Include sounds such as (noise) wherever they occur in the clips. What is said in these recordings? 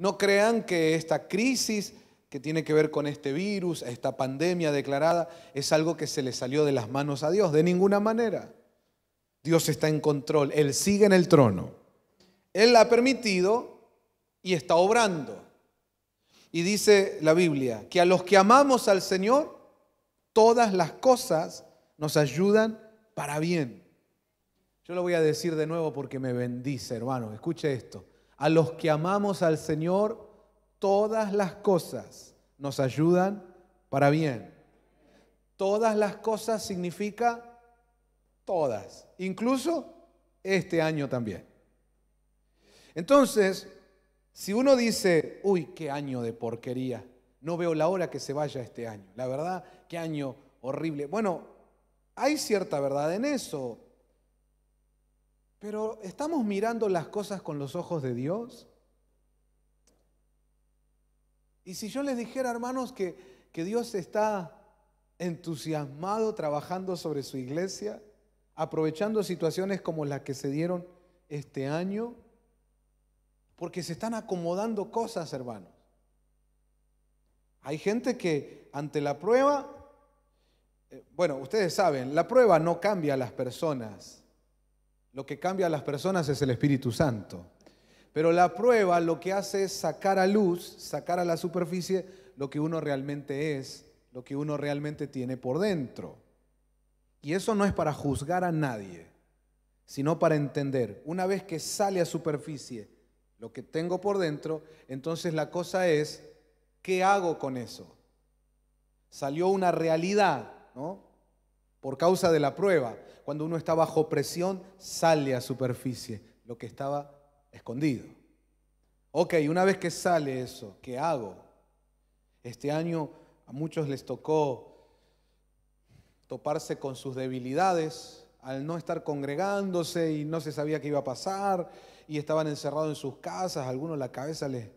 No crean que esta crisis que tiene que ver con este virus, esta pandemia declarada, es algo que se le salió de las manos a Dios. De ninguna manera. Dios está en control. Él sigue en el trono. Él la ha permitido y está obrando. Y dice la Biblia que a los que amamos al Señor, todas las cosas nos ayudan para bien. Yo lo voy a decir de nuevo porque me bendice, hermano. Escuche esto. A los que amamos al Señor, todas las cosas nos ayudan para bien. Todas las cosas significa todas, incluso este año también. Entonces, si uno dice, uy, qué año de porquería, no veo la hora que se vaya este año, la verdad, qué año horrible. Bueno, hay cierta verdad en eso, pero ¿estamos mirando las cosas con los ojos de Dios? Y si yo les dijera, hermanos, que, que Dios está entusiasmado trabajando sobre su iglesia, aprovechando situaciones como las que se dieron este año, porque se están acomodando cosas, hermanos. Hay gente que ante la prueba, eh, bueno, ustedes saben, la prueba no cambia a las personas. Lo que cambia a las personas es el Espíritu Santo. Pero la prueba lo que hace es sacar a luz, sacar a la superficie lo que uno realmente es, lo que uno realmente tiene por dentro. Y eso no es para juzgar a nadie, sino para entender. Una vez que sale a superficie lo que tengo por dentro, entonces la cosa es, ¿qué hago con eso? Salió una realidad, ¿no? por causa de la prueba. Cuando uno está bajo presión, sale a superficie lo que estaba escondido. Ok, una vez que sale eso, ¿qué hago? Este año a muchos les tocó toparse con sus debilidades al no estar congregándose y no se sabía qué iba a pasar y estaban encerrados en sus casas, a algunos la cabeza les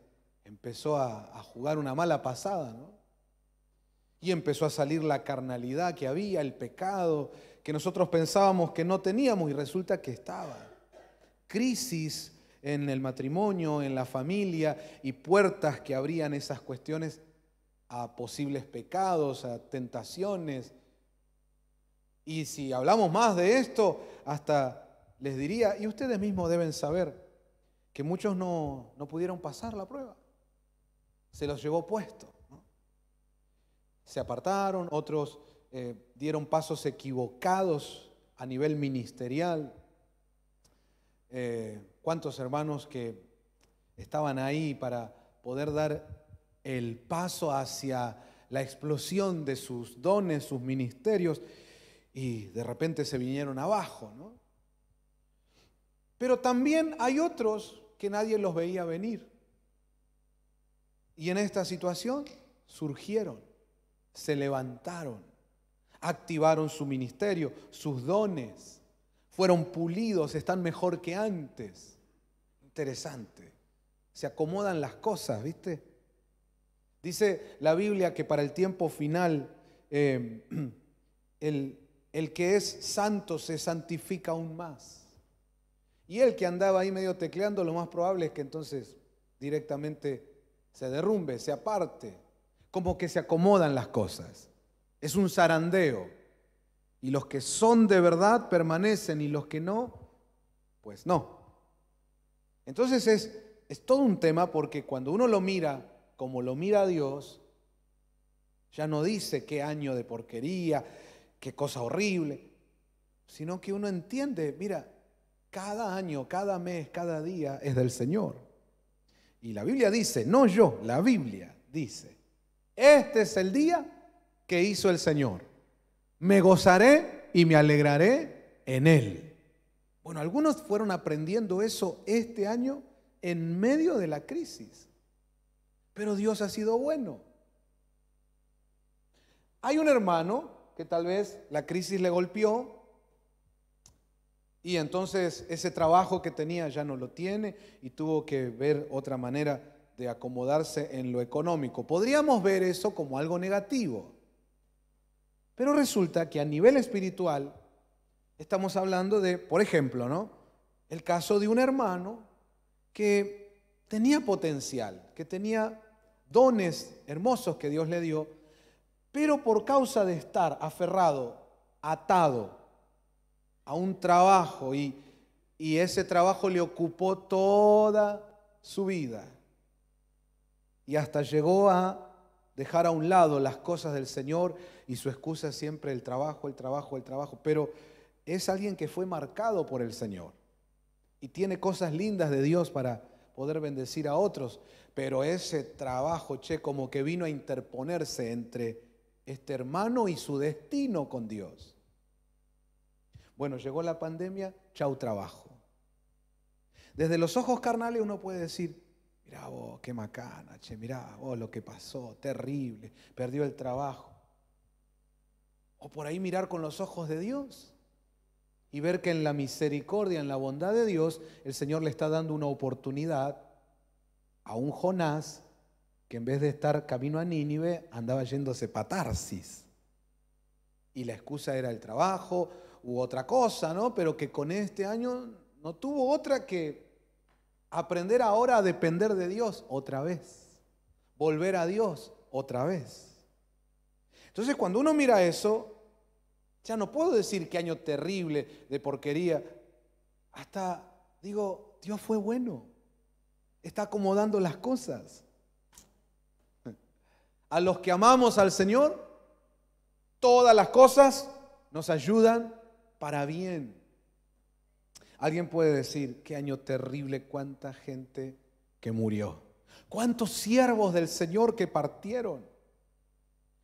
empezó a, a jugar una mala pasada, ¿no? Y empezó a salir la carnalidad que había, el pecado, que nosotros pensábamos que no teníamos y resulta que estaba. Crisis en el matrimonio, en la familia y puertas que abrían esas cuestiones a posibles pecados, a tentaciones. Y si hablamos más de esto, hasta les diría, y ustedes mismos deben saber, que muchos no, no pudieron pasar la prueba. Se los llevó puesto se apartaron, otros eh, dieron pasos equivocados a nivel ministerial. Eh, ¿Cuántos hermanos que estaban ahí para poder dar el paso hacia la explosión de sus dones, sus ministerios, y de repente se vinieron abajo, ¿no? Pero también hay otros que nadie los veía venir. Y en esta situación surgieron se levantaron, activaron su ministerio, sus dones, fueron pulidos, están mejor que antes. Interesante. Se acomodan las cosas, ¿viste? Dice la Biblia que para el tiempo final eh, (clears throat) el, el que es santo se santifica aún más. Y el que andaba ahí medio tecleando, lo más probable es que entonces directamente se derrumbe, se aparte como que se acomodan las cosas. Es un zarandeo. Y los que son de verdad permanecen y los que no, pues no. Entonces es, es todo un tema porque cuando uno lo mira como lo mira Dios, ya no dice qué año de porquería, qué cosa horrible, sino que uno entiende, mira, cada año, cada mes, cada día es del Señor. Y la Biblia dice, no yo, la Biblia dice este es el día que hizo el Señor. Me gozaré y me alegraré en Él. Bueno, algunos fueron aprendiendo eso este año en medio de la crisis. Pero Dios ha sido bueno. Hay un hermano que tal vez la crisis le golpeó y entonces ese trabajo que tenía ya no lo tiene y tuvo que ver otra manera de acomodarse en lo económico. Podríamos ver eso como algo negativo, pero resulta que a nivel espiritual estamos hablando de, por ejemplo, ¿no? El caso de un hermano que tenía potencial, que tenía dones hermosos que Dios le dio, pero por causa de estar aferrado, atado a un trabajo y, y ese trabajo le ocupó toda su vida, y hasta llegó a dejar a un lado las cosas del Señor y su excusa es siempre el trabajo, el trabajo, el trabajo. Pero es alguien que fue marcado por el Señor y tiene cosas lindas de Dios para poder bendecir a otros. Pero ese trabajo, che, como que vino a interponerse entre este hermano y su destino con Dios. Bueno, llegó la pandemia, chau trabajo. Desde los ojos carnales uno puede decir, mirá vos, qué macana, che, mirá vos lo que pasó, terrible, perdió el trabajo. O por ahí mirar con los ojos de Dios y ver que en la misericordia, en la bondad de Dios, el Señor le está dando una oportunidad a un Jonás que en vez de estar camino a Nínive andaba yéndose para Tarsis. Y la excusa era el trabajo u otra cosa, ¿no? Pero que con este año no tuvo otra que Aprender ahora a depender de Dios otra vez. Volver a Dios otra vez. Entonces cuando uno mira eso, ya no puedo decir qué año terrible de porquería. Hasta digo, Dios fue bueno. Está acomodando las cosas. A los que amamos al Señor, todas las cosas nos ayudan para bien. Alguien puede decir, qué año terrible, cuánta gente que murió. Cuántos siervos del Señor que partieron.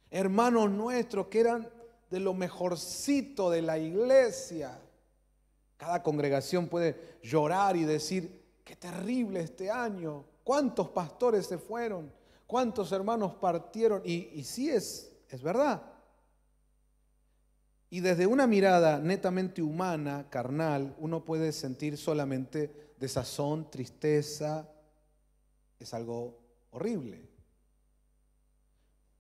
Hermanos nuestros que eran de lo mejorcito de la iglesia. Cada congregación puede llorar y decir, qué terrible este año. ¿Cuántos pastores se fueron? ¿Cuántos hermanos partieron? Y, si es, es verdad. Y desde una mirada netamente humana, carnal, uno puede sentir solamente desazón, tristeza, es algo horrible.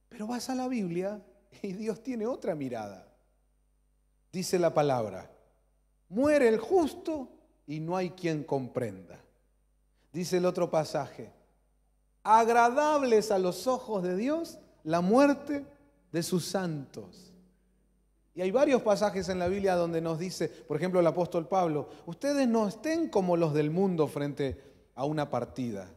Pero vas a la Biblia y Dios tiene otra mirada. Dice la palabra, muere el justo y no hay quien comprenda. Dice el otro pasaje, agradables a los ojos de Dios la muerte de sus santos. Y hay varios pasajes en la Biblia donde nos dice, por ejemplo, el apóstol Pablo, ustedes no estén como los del mundo frente a una partida.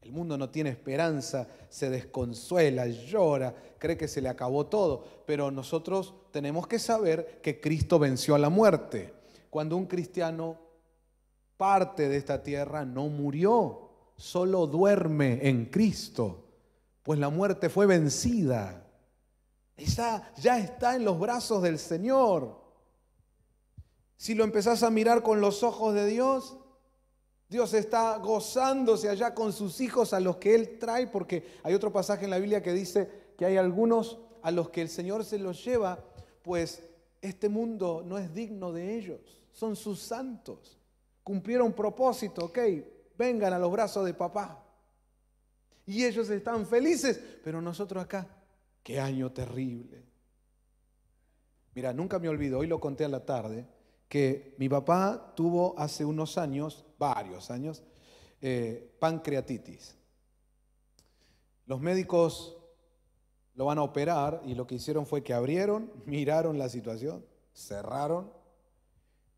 El mundo no tiene esperanza, se desconsuela, llora, cree que se le acabó todo. Pero nosotros tenemos que saber que Cristo venció a la muerte. Cuando un cristiano parte de esta tierra, no murió, solo duerme en Cristo, pues la muerte fue vencida ya está en los brazos del Señor. Si lo empezás a mirar con los ojos de Dios, Dios está gozándose allá con sus hijos a los que Él trae, porque hay otro pasaje en la Biblia que dice que hay algunos a los que el Señor se los lleva, pues este mundo no es digno de ellos, son sus santos. Cumplieron propósito, ok, vengan a los brazos de papá. Y ellos están felices, pero nosotros acá Qué año terrible. Mira, nunca me olvido, hoy lo conté a la tarde, que mi papá tuvo hace unos años, varios años, eh, pancreatitis. Los médicos lo van a operar y lo que hicieron fue que abrieron, (laughs) miraron la situación, cerraron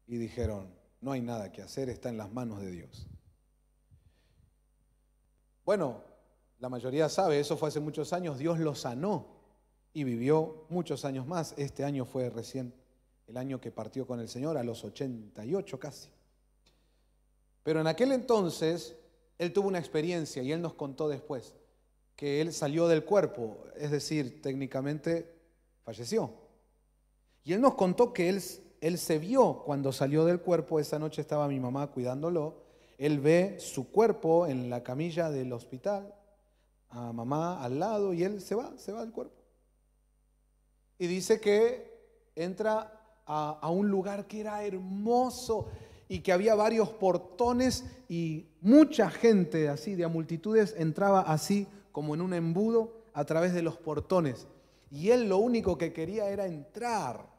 y dijeron, no hay nada que hacer, está en las manos de Dios. Bueno, la mayoría sabe, eso fue hace muchos años, Dios lo sanó y vivió muchos años más. Este año fue recién el año que partió con el Señor, a los 88 casi. Pero en aquel entonces, él tuvo una experiencia y él nos contó después que él salió del cuerpo, es decir, técnicamente falleció. Y él nos contó que él, se vio cuando salió del cuerpo, esa noche estaba mi mamá cuidándolo, él ve su cuerpo en la camilla del hospital a mamá al lado y él se va, se va del cuerpo. Y dice que entra a, un lugar que era hermoso y que había varios portones y mucha gente así de a multitudes entraba así como en un embudo a través de los portones. Y él lo único que quería era entrar.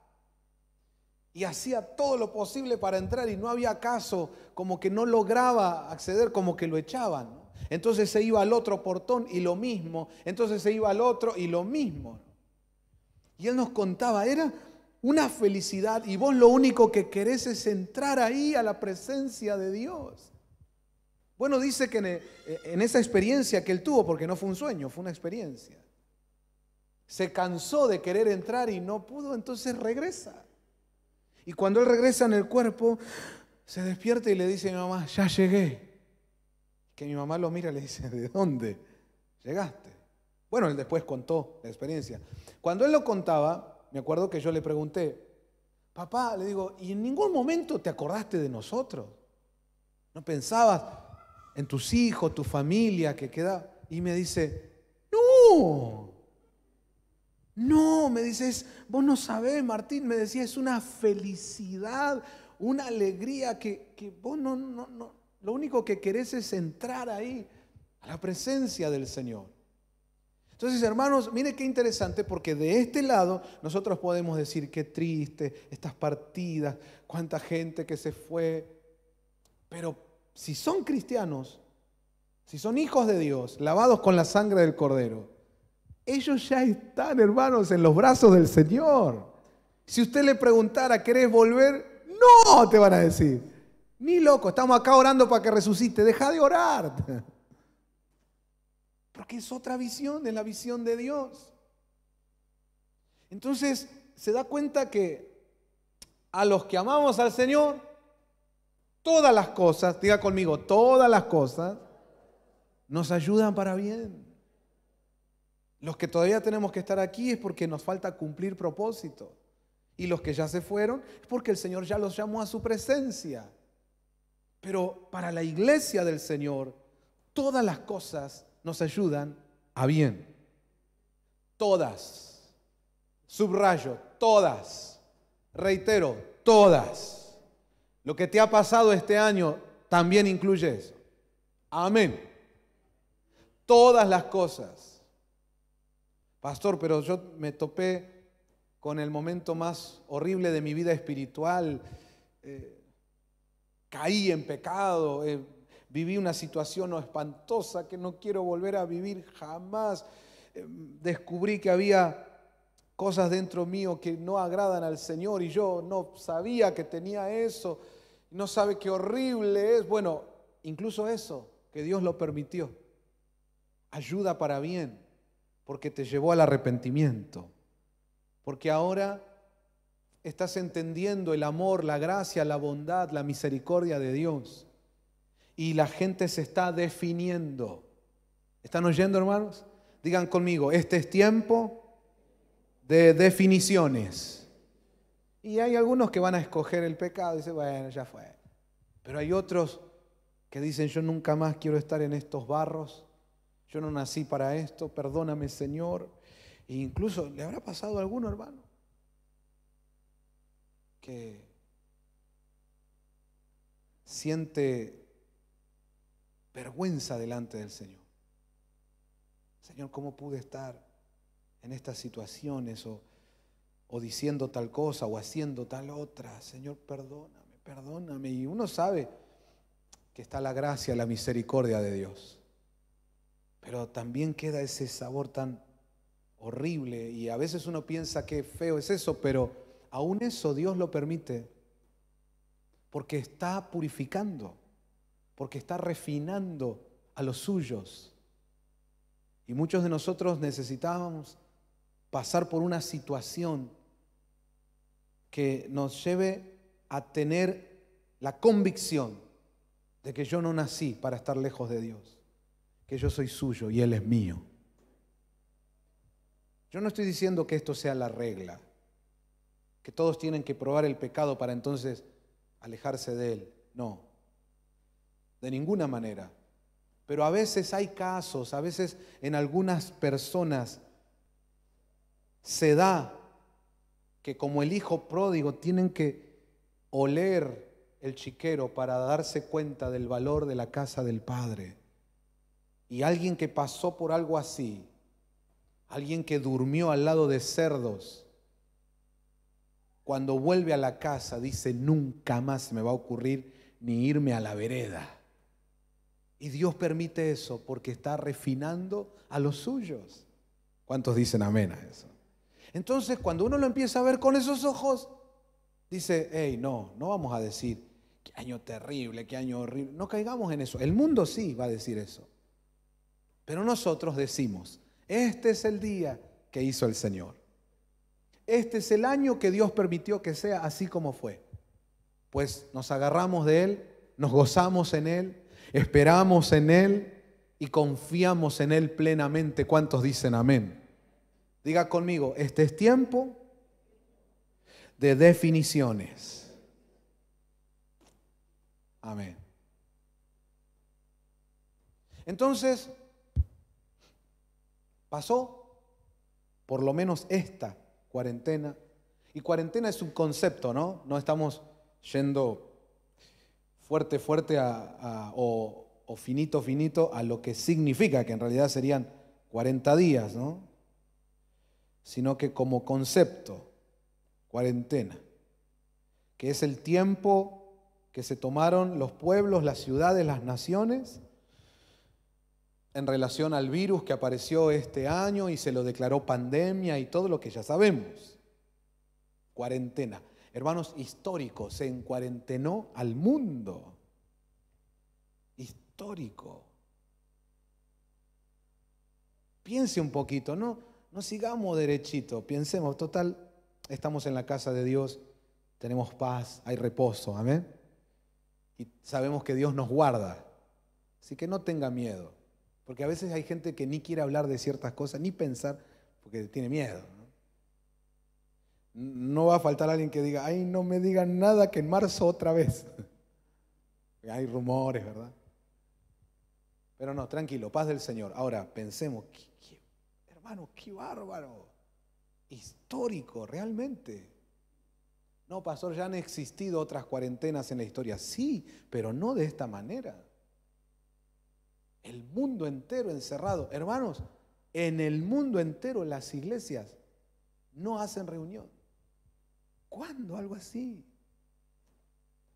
Y hacía todo lo posible para entrar y no había caso, como que no lograba acceder, como que lo echaban. Entonces se iba al otro portón y lo mismo. Entonces se iba al otro y lo mismo. Y él nos contaba, era una felicidad y vos lo único que querés es entrar ahí a la presencia de Dios. Bueno, dice que en, eh, esa experiencia que él tuvo, porque no fue un sueño, fue una experiencia, se cansó de querer entrar y no pudo, entonces regresa. Y cuando él regresa en el cuerpo, se despierta y le dice, mamá, ya llegué que mi mamá lo mira y le dice, ¿de dónde llegaste? Bueno, él después contó la experiencia. Cuando él lo contaba, me acuerdo que yo le pregunté, papá, le digo, ¿y en ningún momento te acordaste de nosotros? ¿No pensabas en tus hijos, tu familia que queda? Y me dice, no, no, me dices, vos no sabés, Martín, me decía, es una felicidad, una alegría que, que vos no, no, no, lo único que querés es entrar ahí, a la presencia del Señor. Entonces, hermanos, mire qué interesante, porque de este lado nosotros podemos decir qué triste, estas partidas, cuánta gente que se fue. Pero si son cristianos, si son hijos de Dios, lavados con la sangre del Cordero, ellos ya están, hermanos, en los brazos del Señor. Si usted le preguntara, ¿querés volver? No, te van a decir. Ni loco, estamos acá orando para que resucite. Deja de orar. Porque es otra visión, es la visión de Dios. Entonces se da cuenta que a los que amamos al Señor, todas las cosas, diga conmigo, todas las cosas nos ayudan para bien. Los que todavía tenemos que estar aquí es porque nos falta cumplir propósito. Y los que ya se fueron es porque el Señor ya los llamó a su presencia. Pero para la iglesia del Señor, todas las cosas nos ayudan a bien. Todas. Subrayo, todas. Reitero, todas. Lo que te ha pasado este año también incluye eso. Amén. Todas las cosas. Pastor, pero yo me topé con el momento más horrible de mi vida espiritual. Eh, caí en pecado, eh, viví una situación espantosa que no quiero volver a vivir jamás. Eh, descubrí que había cosas dentro mío que no agradan al Señor y yo no sabía que tenía eso, no sabe qué horrible es. Bueno, incluso eso, que Dios lo permitió, ayuda para bien, porque te llevó al arrepentimiento, porque ahora estás entendiendo el amor, la gracia, la bondad, la misericordia de Dios. Y la gente se está definiendo. ¿Están oyendo, hermanos? Digan conmigo, este es tiempo de definiciones. Y hay algunos que van a escoger el pecado y dicen, bueno, ya fue. Pero hay otros que dicen, yo nunca más quiero estar en estos barros, yo no nací para esto, perdóname Señor. E incluso le habrá pasado a alguno, hermano que siente vergüenza delante del Señor. Señor, ¿cómo pude estar en estas situaciones o, o diciendo tal cosa o haciendo tal otra? Señor, perdóname, perdóname. Y uno sabe que está la gracia, la misericordia de Dios. Pero también queda ese sabor tan horrible y a veces uno piensa que feo es eso, pero Aún eso Dios lo permite porque está purificando, porque está refinando a los suyos. Y muchos de nosotros necesitábamos pasar por una situación que nos lleve a tener la convicción de que yo no nací para estar lejos de Dios, que yo soy suyo y Él es mío. Yo no estoy diciendo que esto sea la regla que todos tienen que probar el pecado para entonces alejarse de él. No, de ninguna manera. Pero a veces hay casos, a veces en algunas personas se da que como el hijo pródigo tienen que oler el chiquero para darse cuenta del valor de la casa del padre. Y alguien que pasó por algo así, alguien que durmió al lado de cerdos, cuando vuelve a la casa dice, nunca más me va a ocurrir ni irme a la vereda. Y Dios permite eso porque está refinando a los suyos. ¿Cuántos dicen amén a eso? Entonces, cuando uno lo empieza a ver con esos ojos, dice, hey, no, no vamos a decir, qué año terrible, qué año horrible. No caigamos en eso. El mundo sí va a decir eso. Pero nosotros decimos, este es el día que hizo el Señor. Este es el año que Dios permitió que sea así como fue. Pues nos agarramos de Él, nos gozamos en Él, esperamos en Él y confiamos en Él plenamente. ¿Cuántos dicen amén? Diga conmigo, este es tiempo de definiciones. Amén. Entonces, pasó por lo menos esta cuarentena. Y cuarentena es un concepto, ¿no? No estamos yendo fuerte, fuerte o, o finito, finito a lo que significa, que en realidad serían 40 días, ¿no? Sino que como concepto, cuarentena, que es el tiempo que se tomaron los pueblos, las ciudades, las naciones en relación al virus que apareció este año y se lo declaró pandemia y todo lo que ya sabemos. Cuarentena. Hermanos, histórico, se encuarentenó al mundo. Histórico. Piense un poquito, no, sigamos derechito, pensemos, total, estamos en la casa de Dios, tenemos paz, hay reposo, amén. Y sabemos que Dios nos guarda, así que no tenga miedo. Porque a veces hay gente que ni quiere hablar de ciertas cosas, ni pensar, porque tiene miedo. No, va a faltar alguien que diga, ay, no me digan nada que en marzo otra vez. (laughs) hay rumores, ¿verdad? Pero no, tranquilo, paz del Señor. Ahora, pensemos, hermano, qué bárbaro. Histórico, realmente. No, pastor, ya han existido otras cuarentenas en la historia. Sí, pero no de esta manera. El mundo entero encerrado. Hermanos, en el mundo entero las iglesias no hacen reunión. ¿Cuándo algo así?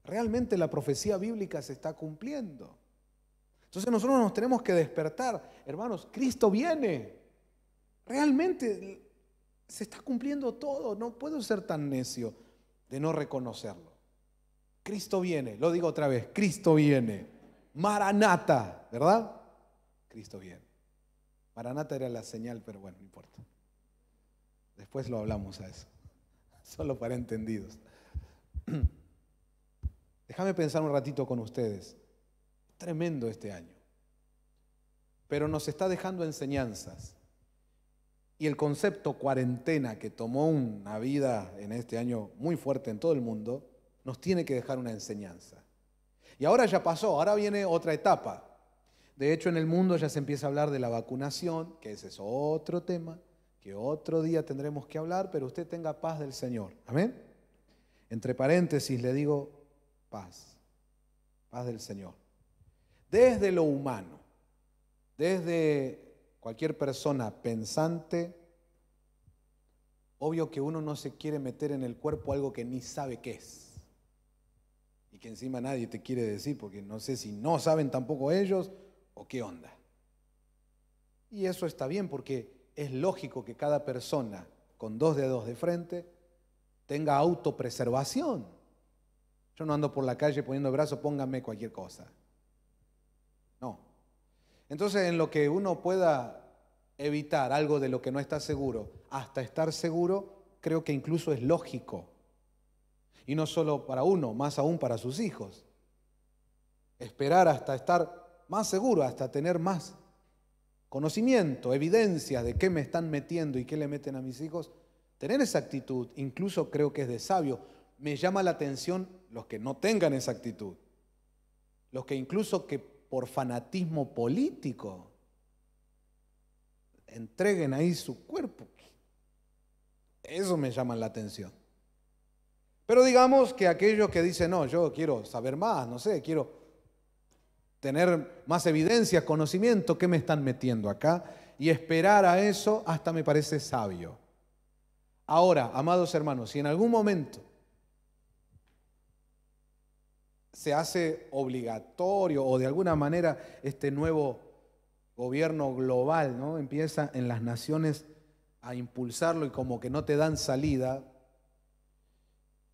Realmente la profecía bíblica se está cumpliendo. Entonces nosotros nos tenemos que despertar. Hermanos, Cristo viene. Realmente se está cumpliendo todo. No puedo ser tan necio de no reconocerlo. Cristo viene. Lo digo otra vez. Cristo viene. Maranata, ¿verdad? Cristo viene. Maranata era la señal, pero bueno, no importa. Después lo hablamos a eso. (laughs) Solo para entendidos. (clears throat) Déjame pensar un ratito con ustedes. Tremendo este año. Pero nos está dejando enseñanzas. Y el concepto cuarentena que tomó una vida en este año muy fuerte en todo el mundo, nos tiene que dejar una enseñanza. Y ahora ya pasó, ahora viene otra etapa. De hecho, en el mundo ya se empieza a hablar de la vacunación, que ese es otro tema, que otro día tendremos que hablar, pero usted tenga paz del Señor. Amén. Entre paréntesis le digo paz, paz del Señor. Desde lo humano, desde cualquier persona pensante, obvio que uno no se quiere meter en el cuerpo algo que ni sabe qué es. Y que encima nadie te quiere decir, porque no sé si no saben tampoco ellos ¿O qué onda? Y eso está bien porque es lógico que cada persona con dos dedos de frente tenga autopreservación. Yo no ando por la calle poniendo el brazo, póngame cualquier cosa. No. Entonces, en lo que uno pueda evitar algo de lo que no está seguro, hasta estar seguro, creo que incluso es lógico. Y no solo para uno, más aún para sus hijos. Esperar hasta estar más seguro, hasta tener más conocimiento, evidencia de qué me están metiendo y qué le meten a mis hijos, tener esa actitud incluso creo que es de sabio. Me llama la atención los que no tengan esa actitud, los que incluso que por fanatismo político entreguen ahí su cuerpo. Eso me llama la atención. Pero digamos que aquellos que dicen, no, yo quiero saber más, no sé, quiero tener más evidencia, conocimiento, ¿qué me están metiendo acá? Y esperar a eso hasta me parece sabio. Ahora, amados hermanos, si en algún momento se hace obligatorio o de alguna manera este nuevo gobierno global, ¿no? Empieza en las naciones a impulsarlo y como que no te dan salida,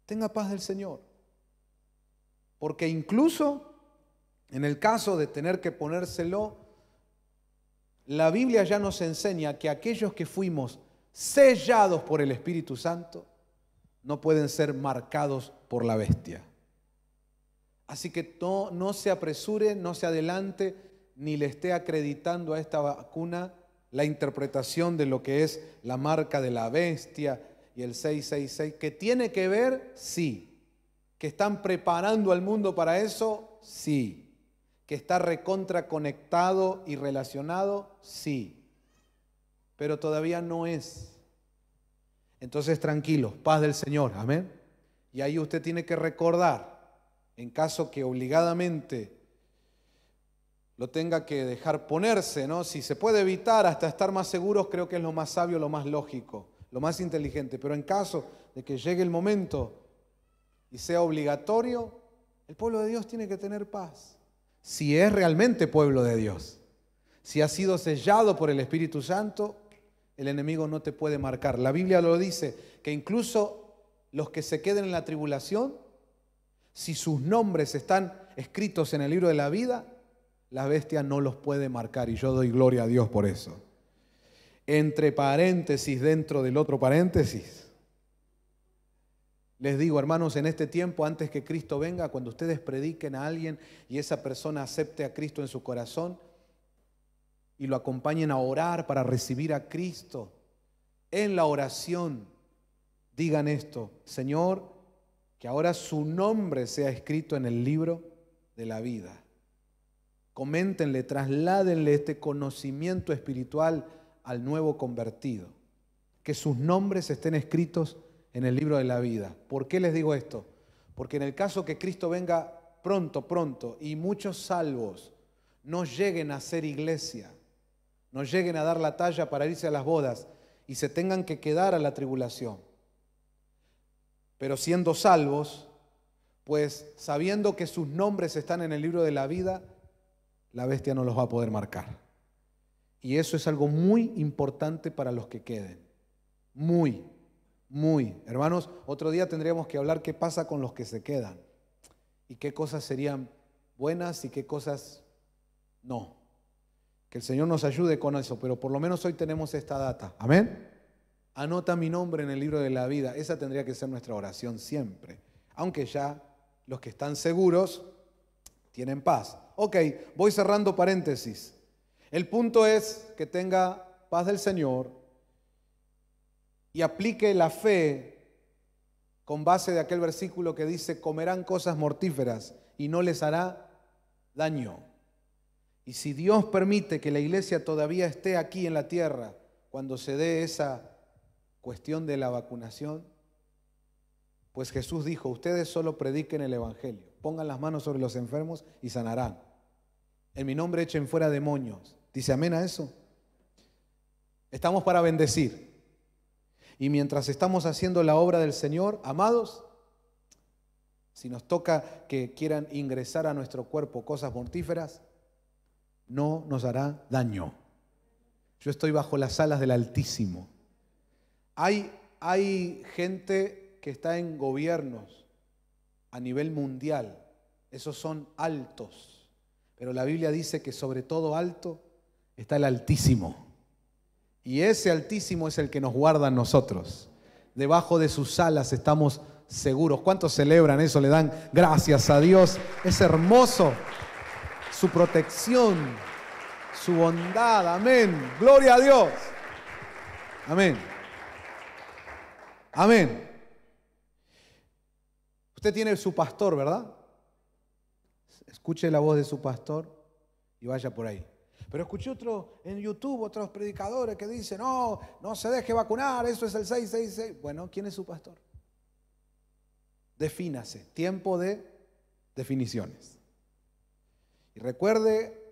tenga paz del Señor. Porque incluso en el caso de tener que ponérselo, la Biblia ya nos enseña que aquellos que fuimos sellados por el Espíritu Santo no pueden ser marcados por la bestia. Así que no, se apresure, no se adelante, ni le esté acreditando a esta vacuna la interpretación de lo que es la marca de la bestia y el 666, que tiene que ver, sí, que están preparando al mundo para eso, sí que está recontra conectado y relacionado, sí, pero todavía no es. Entonces tranquilo, paz del Señor, amén. Y ahí usted tiene que recordar, en caso que obligadamente lo tenga que dejar ponerse, ¿no? Si se puede evitar hasta estar más seguros, creo que es lo más sabio, lo más lógico, lo más inteligente. Pero en caso de que llegue el momento y sea obligatorio, el pueblo de Dios tiene que tener paz si es realmente pueblo de Dios. Si ha sido sellado por el Espíritu Santo, el enemigo no te puede marcar. La Biblia lo dice, que incluso los que se queden en la tribulación, si sus nombres están escritos en el libro de la vida, la bestia no los puede marcar y yo doy gloria a Dios por eso. Entre paréntesis, dentro del otro paréntesis, les digo, hermanos, en este tiempo, antes que Cristo venga, cuando ustedes prediquen a alguien y esa persona acepte a Cristo en su corazón y lo acompañen a orar para recibir a Cristo, en la oración digan esto, Señor, que ahora su nombre sea escrito en el libro de la vida. Coméntenle, trasládenle este conocimiento espiritual al nuevo convertido. Que sus nombres estén escritos en en el libro de la vida. ¿Por qué les digo esto? Porque en el caso que Cristo venga pronto, pronto, y muchos salvos no lleguen a ser iglesia, no lleguen a dar la talla para irse a las bodas y se tengan que quedar a la tribulación. Pero siendo salvos, pues sabiendo que sus nombres están en el libro de la vida, la bestia no los va a poder marcar. Y eso es algo muy importante para los que queden. Muy muy. Hermanos, otro día tendríamos que hablar qué pasa con los que se quedan y qué cosas serían buenas y qué cosas no. Que el Señor nos ayude con eso, pero por lo menos hoy tenemos esta data. Amén. Anota mi nombre en el libro de la vida. Esa tendría que ser nuestra oración siempre. Aunque ya los que están seguros tienen paz. Ok, voy cerrando paréntesis. El punto es que tenga paz del Señor, y aplique la fe con base de aquel versículo que dice, comerán cosas mortíferas y no les hará daño. Y si Dios permite que la iglesia todavía esté aquí en la tierra cuando se dé esa cuestión de la vacunación, pues Jesús dijo, ustedes solo prediquen el Evangelio, pongan las manos sobre los enfermos y sanarán. En mi nombre echen fuera demonios. ¿Dice amén a eso? Estamos para bendecir. Y mientras estamos haciendo la obra del Señor, amados, si nos toca que quieran ingresar a nuestro cuerpo cosas mortíferas, no nos hará daño. Yo estoy bajo las alas del Altísimo. Hay, hay gente que está en gobiernos a nivel mundial. Esos son altos. Pero la Biblia dice que sobre todo alto está el Altísimo. Y ese Altísimo es el que nos guarda a nosotros. Debajo de sus alas estamos seguros. ¿Cuántos celebran eso? Le dan gracias a Dios. Es hermoso su protección, su bondad. Amén. Gloria a Dios. Amén. Amén. Usted tiene su pastor, ¿verdad? Escuche la voz de su pastor y vaya por ahí. Pero escuché otro en YouTube, otros predicadores que dicen, no, no se deje vacunar, eso es el 666. Bueno, ¿quién es su pastor? Defínase, tiempo de definiciones. Y recuerde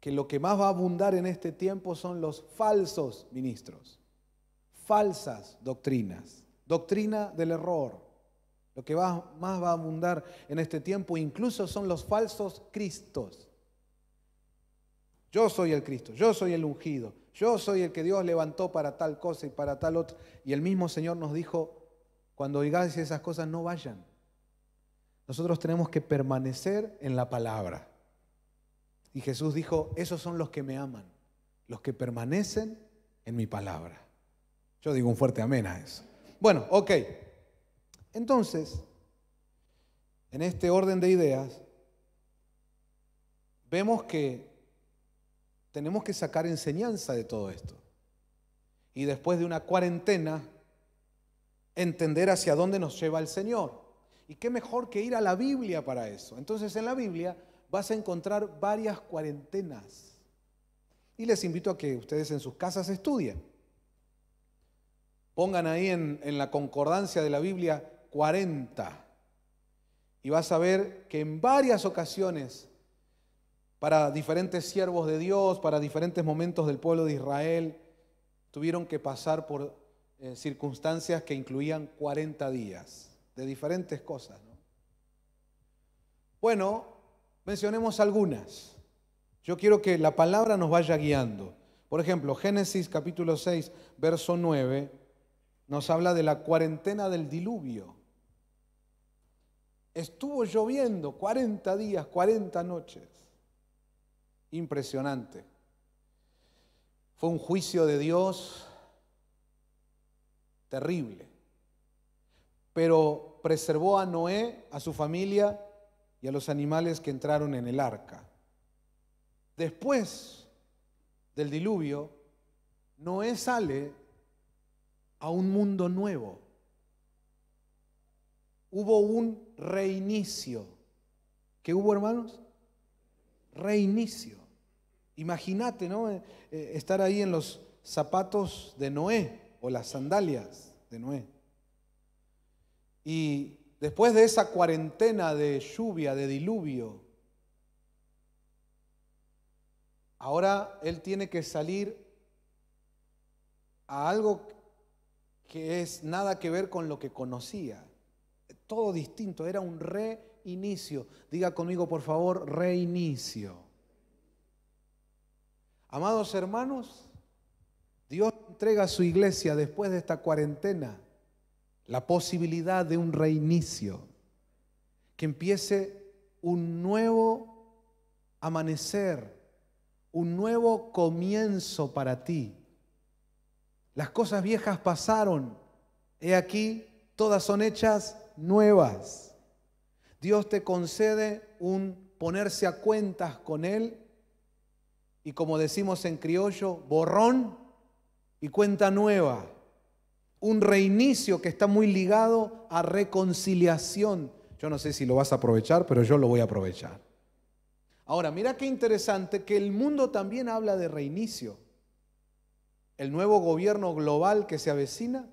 que lo que más va a abundar en este tiempo son los falsos ministros, falsas doctrinas, doctrina del error. Lo que más va a abundar en este tiempo incluso son los falsos cristos yo soy el Cristo, yo soy el ungido, yo soy el que Dios levantó para tal cosa y para tal otra. Y el mismo Señor nos dijo, cuando oigáis esas cosas, no vayan. Nosotros tenemos que permanecer en la palabra. Y Jesús dijo, esos son los que me aman, los que permanecen en mi palabra. Yo digo un fuerte amén a eso. Bueno, ok. Entonces, en este orden de ideas, vemos que tenemos que sacar enseñanza de todo esto. Y después de una cuarentena, entender hacia dónde nos lleva el Señor. Y qué mejor que ir a la Biblia para eso. Entonces en la Biblia vas a encontrar varias cuarentenas. Y les invito a que ustedes en sus casas estudien. Pongan ahí en, la concordancia de la Biblia 40. Y vas a ver que en varias ocasiones para diferentes siervos de Dios, para diferentes momentos del pueblo de Israel, tuvieron que pasar por eh, circunstancias que incluían 40 días de diferentes cosas. Bueno, mencionemos algunas. Yo quiero que la palabra nos vaya guiando. Por ejemplo, Génesis capítulo 6, verso 9, nos habla de la cuarentena del diluvio. Estuvo lloviendo 40 días, 40 noches impresionante. Fue un juicio de Dios terrible, pero preservó a Noé, a su familia y a los animales que entraron en el arca. Después del diluvio, Noé sale a un mundo nuevo. Hubo un reinicio. ¿Qué hubo, hermanos? Reinicio. Imagínate, ¿no? Eh, eh, estar ahí en los zapatos de Noé o las sandalias de Noé. Y después de esa cuarentena de lluvia, de diluvio, ahora él tiene que salir a algo que es nada que ver con lo que conocía. Todo distinto, era un reinicio. Diga conmigo, por favor, reinicio. Amados hermanos, Dios entrega a su iglesia después de esta cuarentena la posibilidad de un reinicio, que empiece un nuevo amanecer, un nuevo comienzo para ti. Las cosas viejas pasaron, he aquí, todas son hechas nuevas. Dios te concede un ponerse a cuentas con Él y como decimos en criollo, borrón y cuenta nueva. Un reinicio que está muy ligado a reconciliación. Yo no sé si lo vas a aprovechar, pero yo lo voy a aprovechar. Ahora, mira qué interesante que el mundo también habla de reinicio. El nuevo gobierno global que se avecina,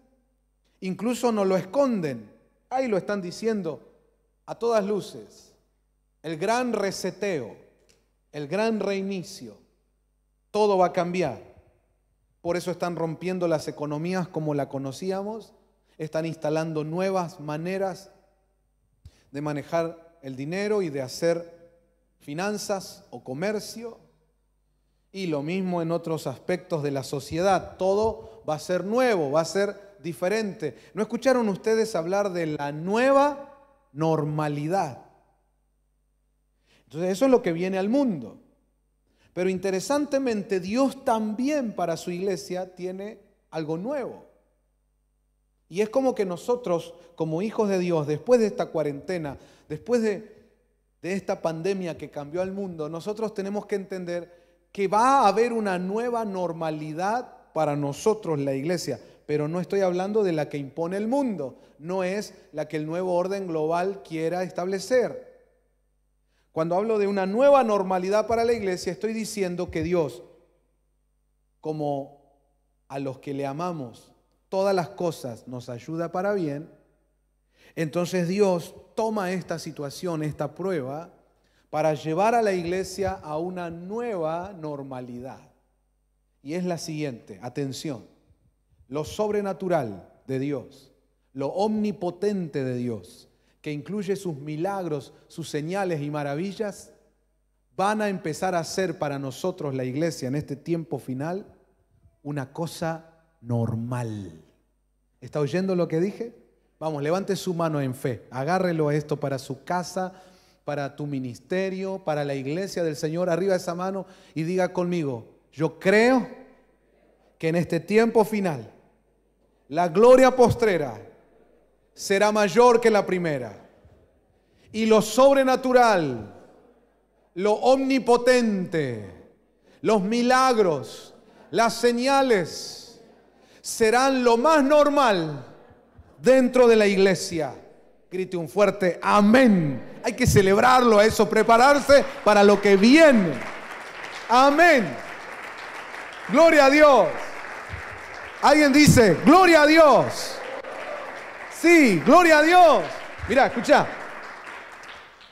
incluso no lo esconden. Ahí lo están diciendo a todas luces. El gran reseteo, el gran reinicio todo va a cambiar. Por eso están rompiendo las economías como la conocíamos, están instalando nuevas maneras de manejar el dinero y de hacer finanzas o comercio. Y lo mismo en otros aspectos de la sociedad. Todo va a ser nuevo, va a ser diferente. ¿No escucharon ustedes hablar de la nueva normalidad? Entonces eso es lo que viene al mundo. Pero interesantemente, Dios también para su iglesia tiene algo nuevo. Y es como que nosotros, como hijos de Dios, después de esta cuarentena, después de, esta pandemia que cambió al mundo, nosotros tenemos que entender que va a haber una nueva normalidad para nosotros, la iglesia pero no estoy hablando de la que impone el mundo, no es la que el nuevo orden global quiera establecer. Cuando hablo de una nueva normalidad para la iglesia, estoy diciendo que Dios, como a los que le amamos, todas las cosas nos ayuda para bien, entonces Dios toma esta situación, esta prueba, para llevar a la iglesia a una nueva normalidad. Y es la siguiente, atención, lo sobrenatural de Dios, lo omnipotente de Dios, que incluye sus milagros, sus señales y maravillas, van a empezar a ser para nosotros la iglesia en este tiempo final una cosa normal. ¿Está oyendo lo que dije? Vamos, levante su mano en fe, agárrelo a esto para su casa, para tu ministerio, para la iglesia del Señor, arriba esa mano y diga conmigo, yo creo que en este tiempo final, la gloria postrera será mayor que la primera. Y lo sobrenatural, lo omnipotente, los milagros, las señales, serán lo más normal dentro de la iglesia. Grite un fuerte amén. Hay que celebrarlo a eso, prepararse para lo que viene. Amén. Gloria a Dios. Alguien dice, gloria a Dios. Sí, gloria a Dios. Mira, escucha.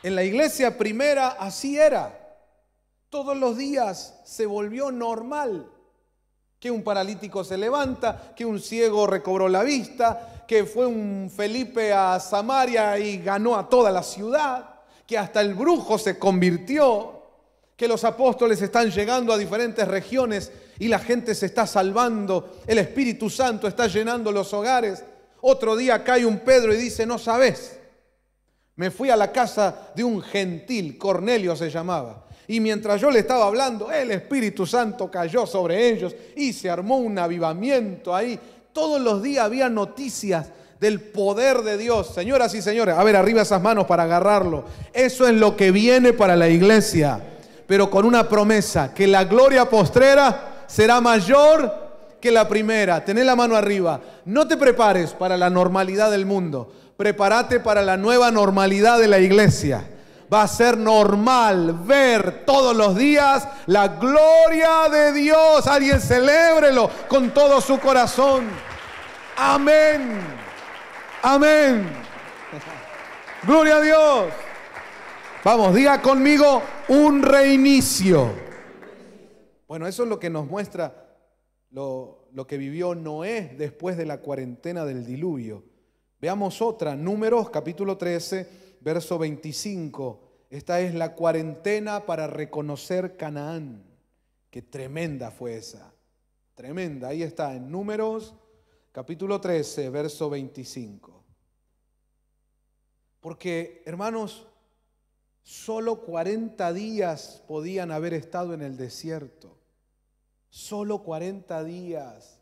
En la iglesia primera así era. Todos los días se volvió normal que un paralítico se levanta, que un ciego recobró la vista, que fue un Felipe a Samaria y ganó a toda la ciudad, que hasta el brujo se convirtió, que los apóstoles están llegando a diferentes regiones y la gente se está salvando, el Espíritu Santo está llenando los hogares. Otro día cae un Pedro y dice, no sabes. Me fui a la casa de un gentil, Cornelio se llamaba. Y mientras yo le estaba hablando, el Espíritu Santo cayó sobre ellos y se armó un avivamiento ahí. Todos los días había noticias del poder de Dios. Señoras y señores, a ver, arriba esas manos para agarrarlo. Eso es lo que viene para la iglesia, pero con una promesa, que la gloria postrera será mayor que la primera. Tené la mano arriba. No te prepares para la normalidad del mundo. Prepárate para la nueva normalidad de la iglesia. Va a ser normal ver todos los días la gloria de Dios. Alguien celébrelo con todo su corazón. Amén. Amén. Gloria a Dios. Vamos, diga conmigo un reinicio. Bueno, eso es lo que nos muestra lo, que vivió Noé después de la cuarentena del diluvio. Veamos otra, Números capítulo 13, verso 25. Esta es la cuarentena para reconocer Canaán. Qué tremenda fue esa. Tremenda. Ahí está, en Números capítulo 13, verso 25. Porque, hermanos, solo 40 días podían haber estado en el desierto. Solo 40 días.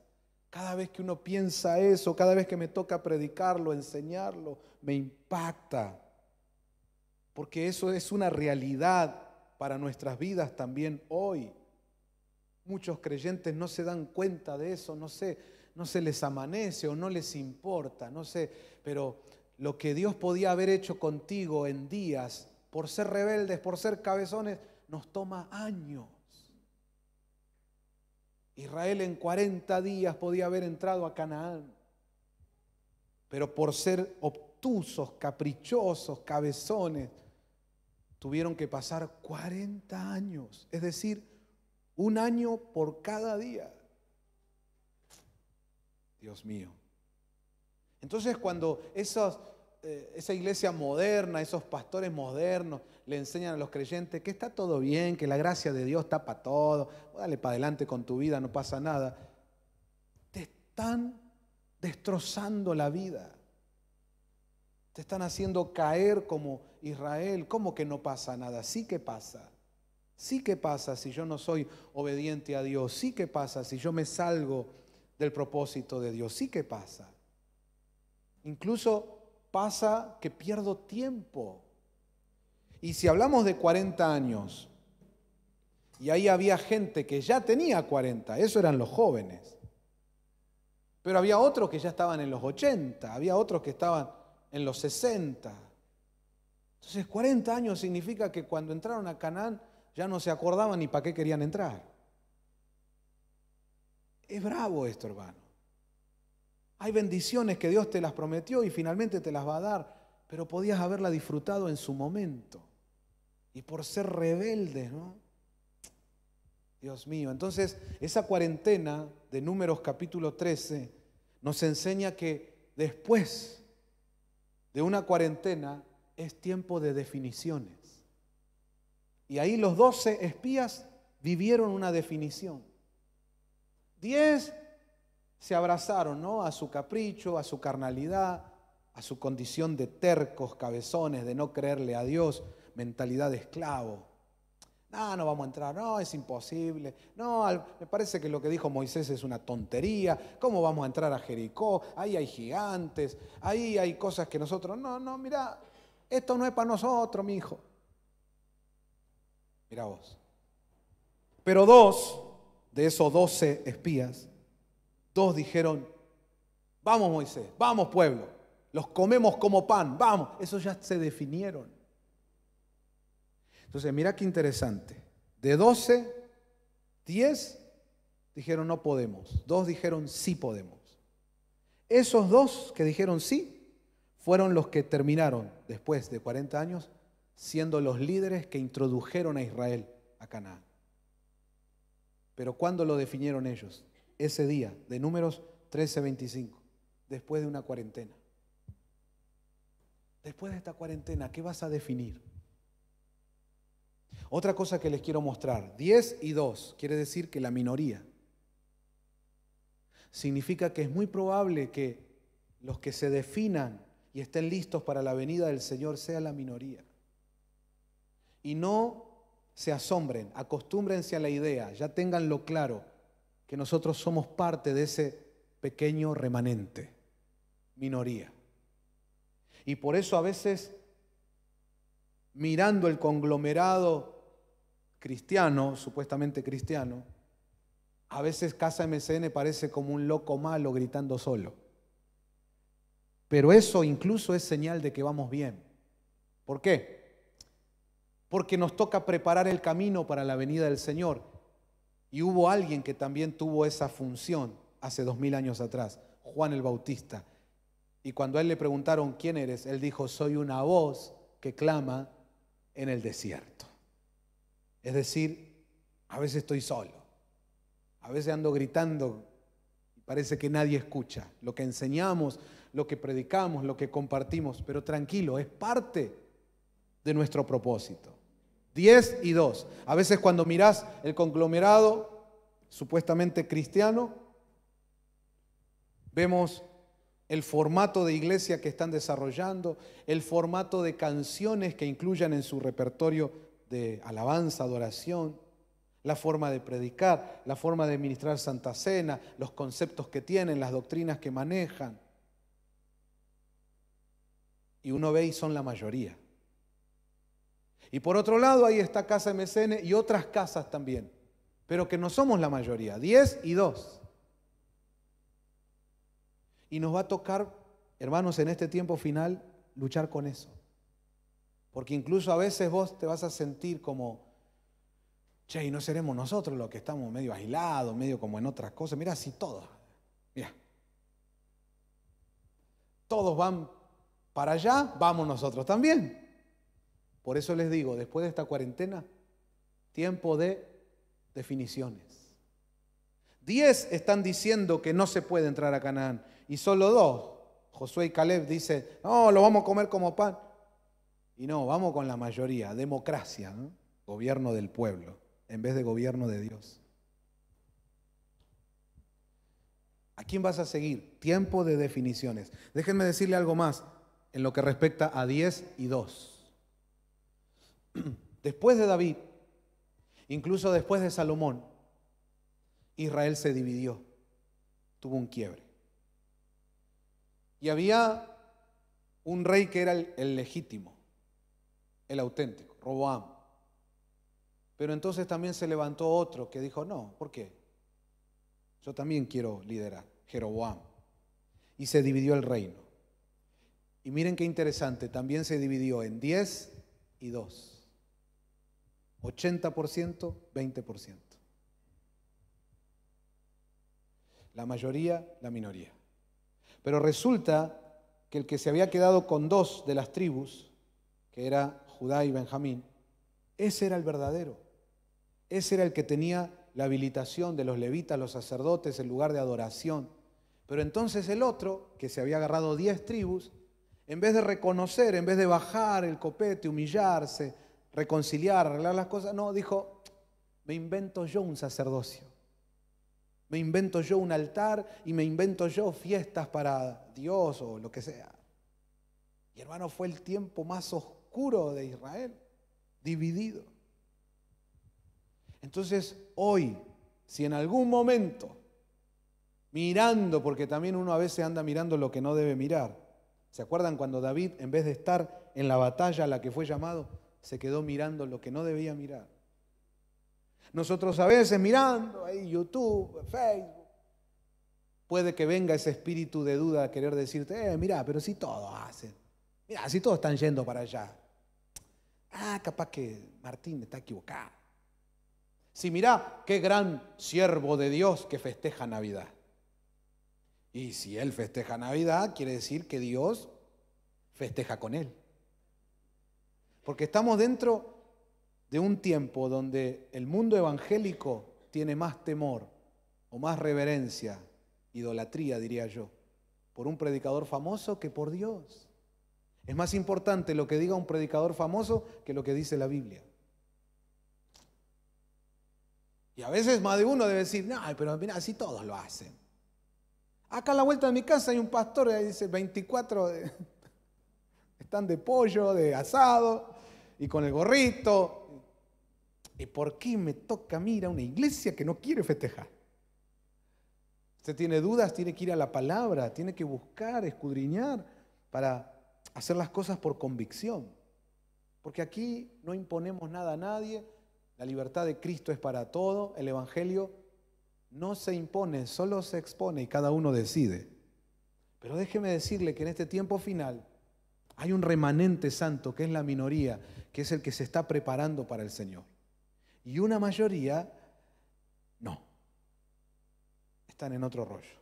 Cada vez que uno piensa eso, cada vez que me toca predicarlo, enseñarlo, me impacta. Porque eso es una realidad para nuestras vidas también hoy. Muchos creyentes no se dan cuenta de eso, no sé, no se les amanece o no les importa, no sé, pero lo que Dios podía haber hecho contigo en días, por ser rebeldes, por ser cabezones, nos toma años. Israel en 40 días podía haber entrado a Canaán, pero por ser obtusos, caprichosos, cabezones, tuvieron que pasar 40 años, es decir, un año por cada día. Dios mío. Entonces cuando esos eh, esa iglesia moderna, esos pastores modernos, le enseñan a los creyentes que está todo bien, que la gracia de Dios está para todo, dale para adelante con tu vida, no pasa nada. Te están destrozando la vida. Te están haciendo caer como Israel. ¿Cómo que no pasa nada? Sí que pasa. Sí que pasa si yo no soy obediente a Dios. Sí que pasa si yo me salgo del propósito de Dios. Sí que pasa. Incluso pasa que pierdo tiempo. Y si hablamos de 40 años, y ahí había gente que ya tenía 40, eso eran los jóvenes. Pero había otros que ya estaban en los 80, había otros que estaban en los 60. Entonces 40 años significa que cuando entraron a Canaán ya no se acordaban ni para qué querían entrar. Es bravo esto, hermano. Hay bendiciones que Dios te las prometió y finalmente te las va a dar, pero podías haberla disfrutado en su momento. Y por ser rebeldes, ¿no? Dios mío, entonces esa cuarentena de números capítulo 13 nos enseña que después de una cuarentena es tiempo de definiciones. Y ahí los doce espías vivieron una definición. Diez se abrazaron ¿no? a su capricho, a su carnalidad, a su condición de tercos, cabezones, de no creerle a Dios, mentalidad de esclavo. No, no vamos a entrar, no, es imposible. No, me parece que lo que dijo Moisés es una tontería. ¿Cómo vamos a entrar a Jericó? Ahí hay gigantes, ahí hay cosas que nosotros. No, no, mira, esto no es para nosotros, mi hijo. Mira vos. Pero dos de esos doce espías Dos dijeron, vamos Moisés, vamos pueblo, los comemos como pan, vamos. Esos ya se definieron. Entonces, mira qué interesante. De 12, 10 dijeron no podemos, dos dijeron sí podemos. Esos dos que dijeron sí fueron los que terminaron después de 40 años siendo los líderes que introdujeron a Israel a Canaán. Pero ¿cuándo lo definieron ellos? ese día, de números 25, después de una cuarentena. Después de esta cuarentena, ¿qué vas a definir? Otra cosa que les quiero mostrar, 10 y 2 quiere decir que la minoría. Significa que es muy probable que los que se definan y estén listos para la venida del Señor sea la minoría. Y no se asombren, acostúmbrense a la idea, ya tenganlo claro, que nosotros somos parte de ese pequeño remanente, minoría. Y por eso a veces, mirando el conglomerado cristiano, supuestamente cristiano, a veces Casa MCN parece como un loco malo gritando solo. Pero eso incluso es señal de que vamos bien. ¿Por qué? Porque nos toca preparar el camino para la venida del Señor. Y hubo alguien que también tuvo esa función hace dos mil años atrás, Juan el Bautista. Y cuando a él le preguntaron, ¿quién eres? Él dijo, soy una voz que clama en el desierto. Es decir, a veces estoy solo, a veces ando gritando, parece que nadie escucha lo que enseñamos, lo que predicamos, lo que compartimos, pero tranquilo, es parte de nuestro propósito. 10 y 2. A veces cuando mirás el conglomerado supuestamente cristiano, vemos el formato de iglesia que están desarrollando, el formato de canciones que incluyan en su repertorio de alabanza, adoración, la forma de predicar, la forma de administrar Santa Cena, los conceptos que tienen, las doctrinas que manejan. Y uno ve y son la mayoría. Y por otro lado, ahí está Casa MCN y otras casas también, pero que no somos la mayoría, 10 y 2. Y nos va a tocar, hermanos, en este tiempo final, luchar con eso. Porque incluso a veces vos te vas a sentir como, che, y no seremos nosotros los que estamos medio aislados, medio como en otras cosas. Mira, si todos, mira, todos van para allá, vamos nosotros también. Por eso les digo, después de esta cuarentena, tiempo de definiciones. Diez están diciendo que no se puede entrar a Canaán y solo dos, Josué y Caleb, dicen, no, lo vamos a comer como pan. Y no, vamos con la mayoría, democracia, gobierno del pueblo, en vez de gobierno de Dios. ¿A quién vas a seguir? Tiempo de definiciones. Déjenme decirle algo más en lo que respecta a 10 y 2. (clears throat) Después de David, incluso después de Salomón, Israel se dividió, tuvo un quiebre. Y había un rey que era el, legítimo, el auténtico, Roboam. Pero entonces también se levantó otro que dijo, no, ¿por qué? Yo también quiero liderar, Jeroboam. Y se dividió el reino. Y miren qué interesante, también se dividió en diez y dos. 80%, 20%. La mayoría, la minoría. Pero resulta que el que se había quedado con dos de las tribus, que era Judá y Benjamín, ese era el verdadero. Ese era el que tenía la habilitación de los levitas, los sacerdotes, el lugar de adoración. Pero entonces el otro, que se había agarrado diez tribus, en vez de reconocer, en vez de bajar el copete, humillarse, reconciliar, arreglar las cosas. No, dijo, me invento yo un sacerdocio. Me invento yo un altar y me invento yo fiestas para Dios o lo que sea. Y hermano, fue el tiempo más oscuro de Israel, dividido. Entonces, hoy, si en algún momento, mirando, porque también uno a veces anda mirando lo que no debe mirar, ¿se acuerdan cuando David, en vez de estar en la batalla a la que fue llamado, se quedó mirando lo que no debía mirar. Nosotros a veces mirando ahí YouTube, Facebook, puede que venga ese espíritu de duda a querer decirte, eh, mira, pero si todos hacen, mirá, si todos están yendo para allá. Ah, capaz que Martín está equivocado. Si mira mirá, qué gran siervo de Dios que festeja Navidad. Y si él festeja Navidad, quiere decir que Dios festeja con él. Porque estamos dentro de un tiempo donde el mundo evangélico tiene más temor o más reverencia, idolatría diría yo, por un predicador famoso que por Dios. Es más importante lo que diga un predicador famoso que lo que dice la Biblia. Y a veces más de uno debe decir, no, pero mira, así todos lo hacen. Acá a la vuelta de mi casa hay un pastor ahí dice 24, (laughs) están de pollo, de asado y con el gorrito. ¿Y por qué me toca mira una iglesia que no quiere festejar? Usted tiene dudas, tiene que ir a la palabra, tiene que buscar, escudriñar para hacer las cosas por convicción. Porque aquí no imponemos nada a nadie, la libertad de Cristo es para todo, el Evangelio no se impone, solo se expone y cada uno decide. Pero déjeme decirle que en este tiempo final hay un remanente santo que es la minoría, que es el que se está preparando para el Señor. Y una mayoría, no. Están en otro rollo.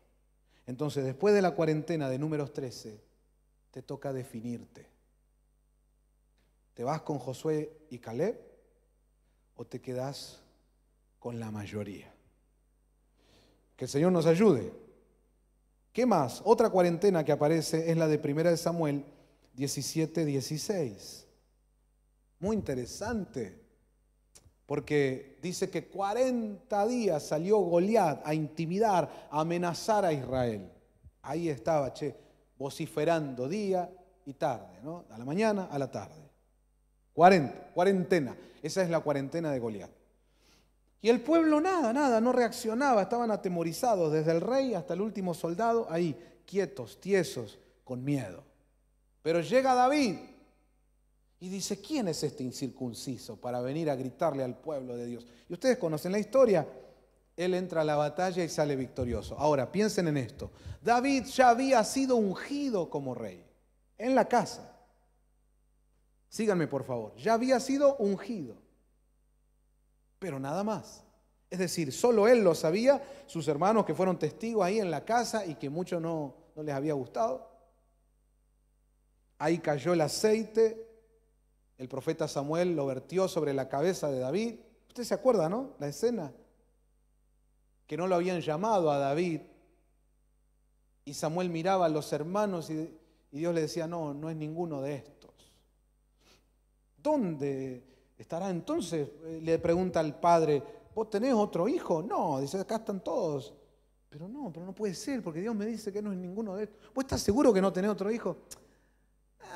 Entonces, después de la cuarentena de números 13, te toca definirte. ¿Te vas con Josué y Caleb o te quedas con la mayoría? Que el Señor nos ayude. ¿Qué más? Otra cuarentena que aparece es la de Primera de Samuel 17, 16. Muy interesante, porque dice que 40 días salió Goliat a intimidar, a amenazar a Israel. Ahí estaba, che, vociferando día y tarde, ¿no? A la mañana, a la tarde. 40, cuarentena. Esa es la cuarentena de Goliat. Y el pueblo nada, nada, no reaccionaba, estaban atemorizados, desde el rey hasta el último soldado, ahí, quietos, tiesos, con miedo. Pero llega David y dice, ¿quién es este incircunciso para venir a gritarle al pueblo de Dios? Y ustedes conocen la historia. Él entra a la batalla y sale victorioso. Ahora, piensen en esto. David ya había sido ungido como rey en la casa. Síganme, por favor. Ya había sido ungido. Pero nada más. Es decir, solo él lo sabía, sus hermanos que fueron testigos ahí en la casa y que mucho no, no les había gustado. Ahí cayó el aceite, el profeta Samuel lo vertió sobre la cabeza de David. Usted se acuerda, ¿no? La escena. Que no lo habían llamado a David. Y Samuel miraba a los hermanos y, Dios le decía, no, no es ninguno de estos. ¿Dónde estará entonces? Eh, le pregunta al padre, ¿vos tenés otro hijo? No, dice, acá están todos. Pero no, pero no puede ser, porque Dios me dice que no es ninguno de estos. ¿Vos estás seguro que no tenés otro hijo?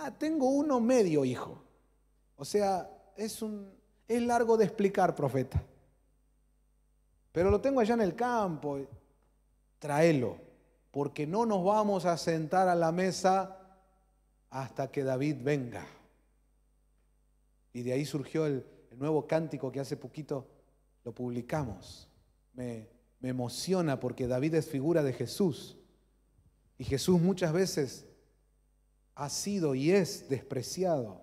Ah, tengo uno medio hijo. O sea, es, un, es largo de explicar, profeta. Pero lo tengo allá en el campo. Tráelo, porque no nos vamos a sentar a la mesa hasta que David venga. Y de ahí surgió el, el nuevo cántico que hace poquito lo publicamos. Me, me emociona porque David es figura de Jesús. Y Jesús muchas veces ha sido y es despreciado,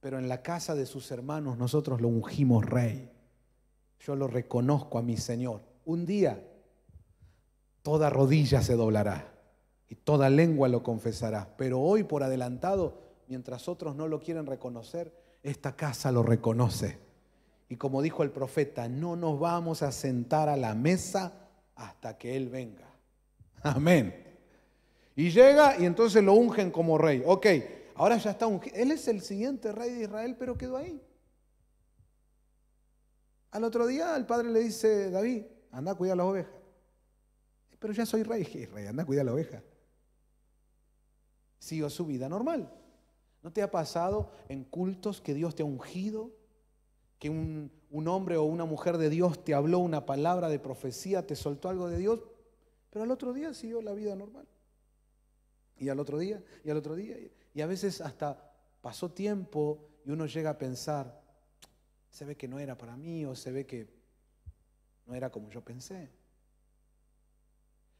pero en la casa de sus hermanos nosotros lo ungimos rey. Yo lo reconozco a mi Señor. Un día toda rodilla se doblará y toda lengua lo confesará, pero hoy por adelantado, mientras otros no lo quieren reconocer, esta casa lo reconoce. Y como dijo el profeta, no nos vamos a sentar a la mesa hasta que Él venga. Amén. Y llega y entonces lo ungen como rey. Ok, ahora ya está ungido. Él es el siguiente rey de Israel, pero quedó ahí. Al otro día el padre le dice, David, anda a cuidar las ovejas. Pero ya soy rey, Dije, rey, anda a cuidar las ovejas. Siguió su vida normal. ¿No te ha pasado en cultos que Dios te ha ungido? Que un, un hombre o una mujer de Dios te habló una palabra de profecía, te soltó algo de Dios, pero al otro día siguió la vida normal. Y al otro día, y al otro día. Y a veces hasta pasó tiempo y uno llega a pensar, se ve que no era para mí o se ve que no era como yo pensé.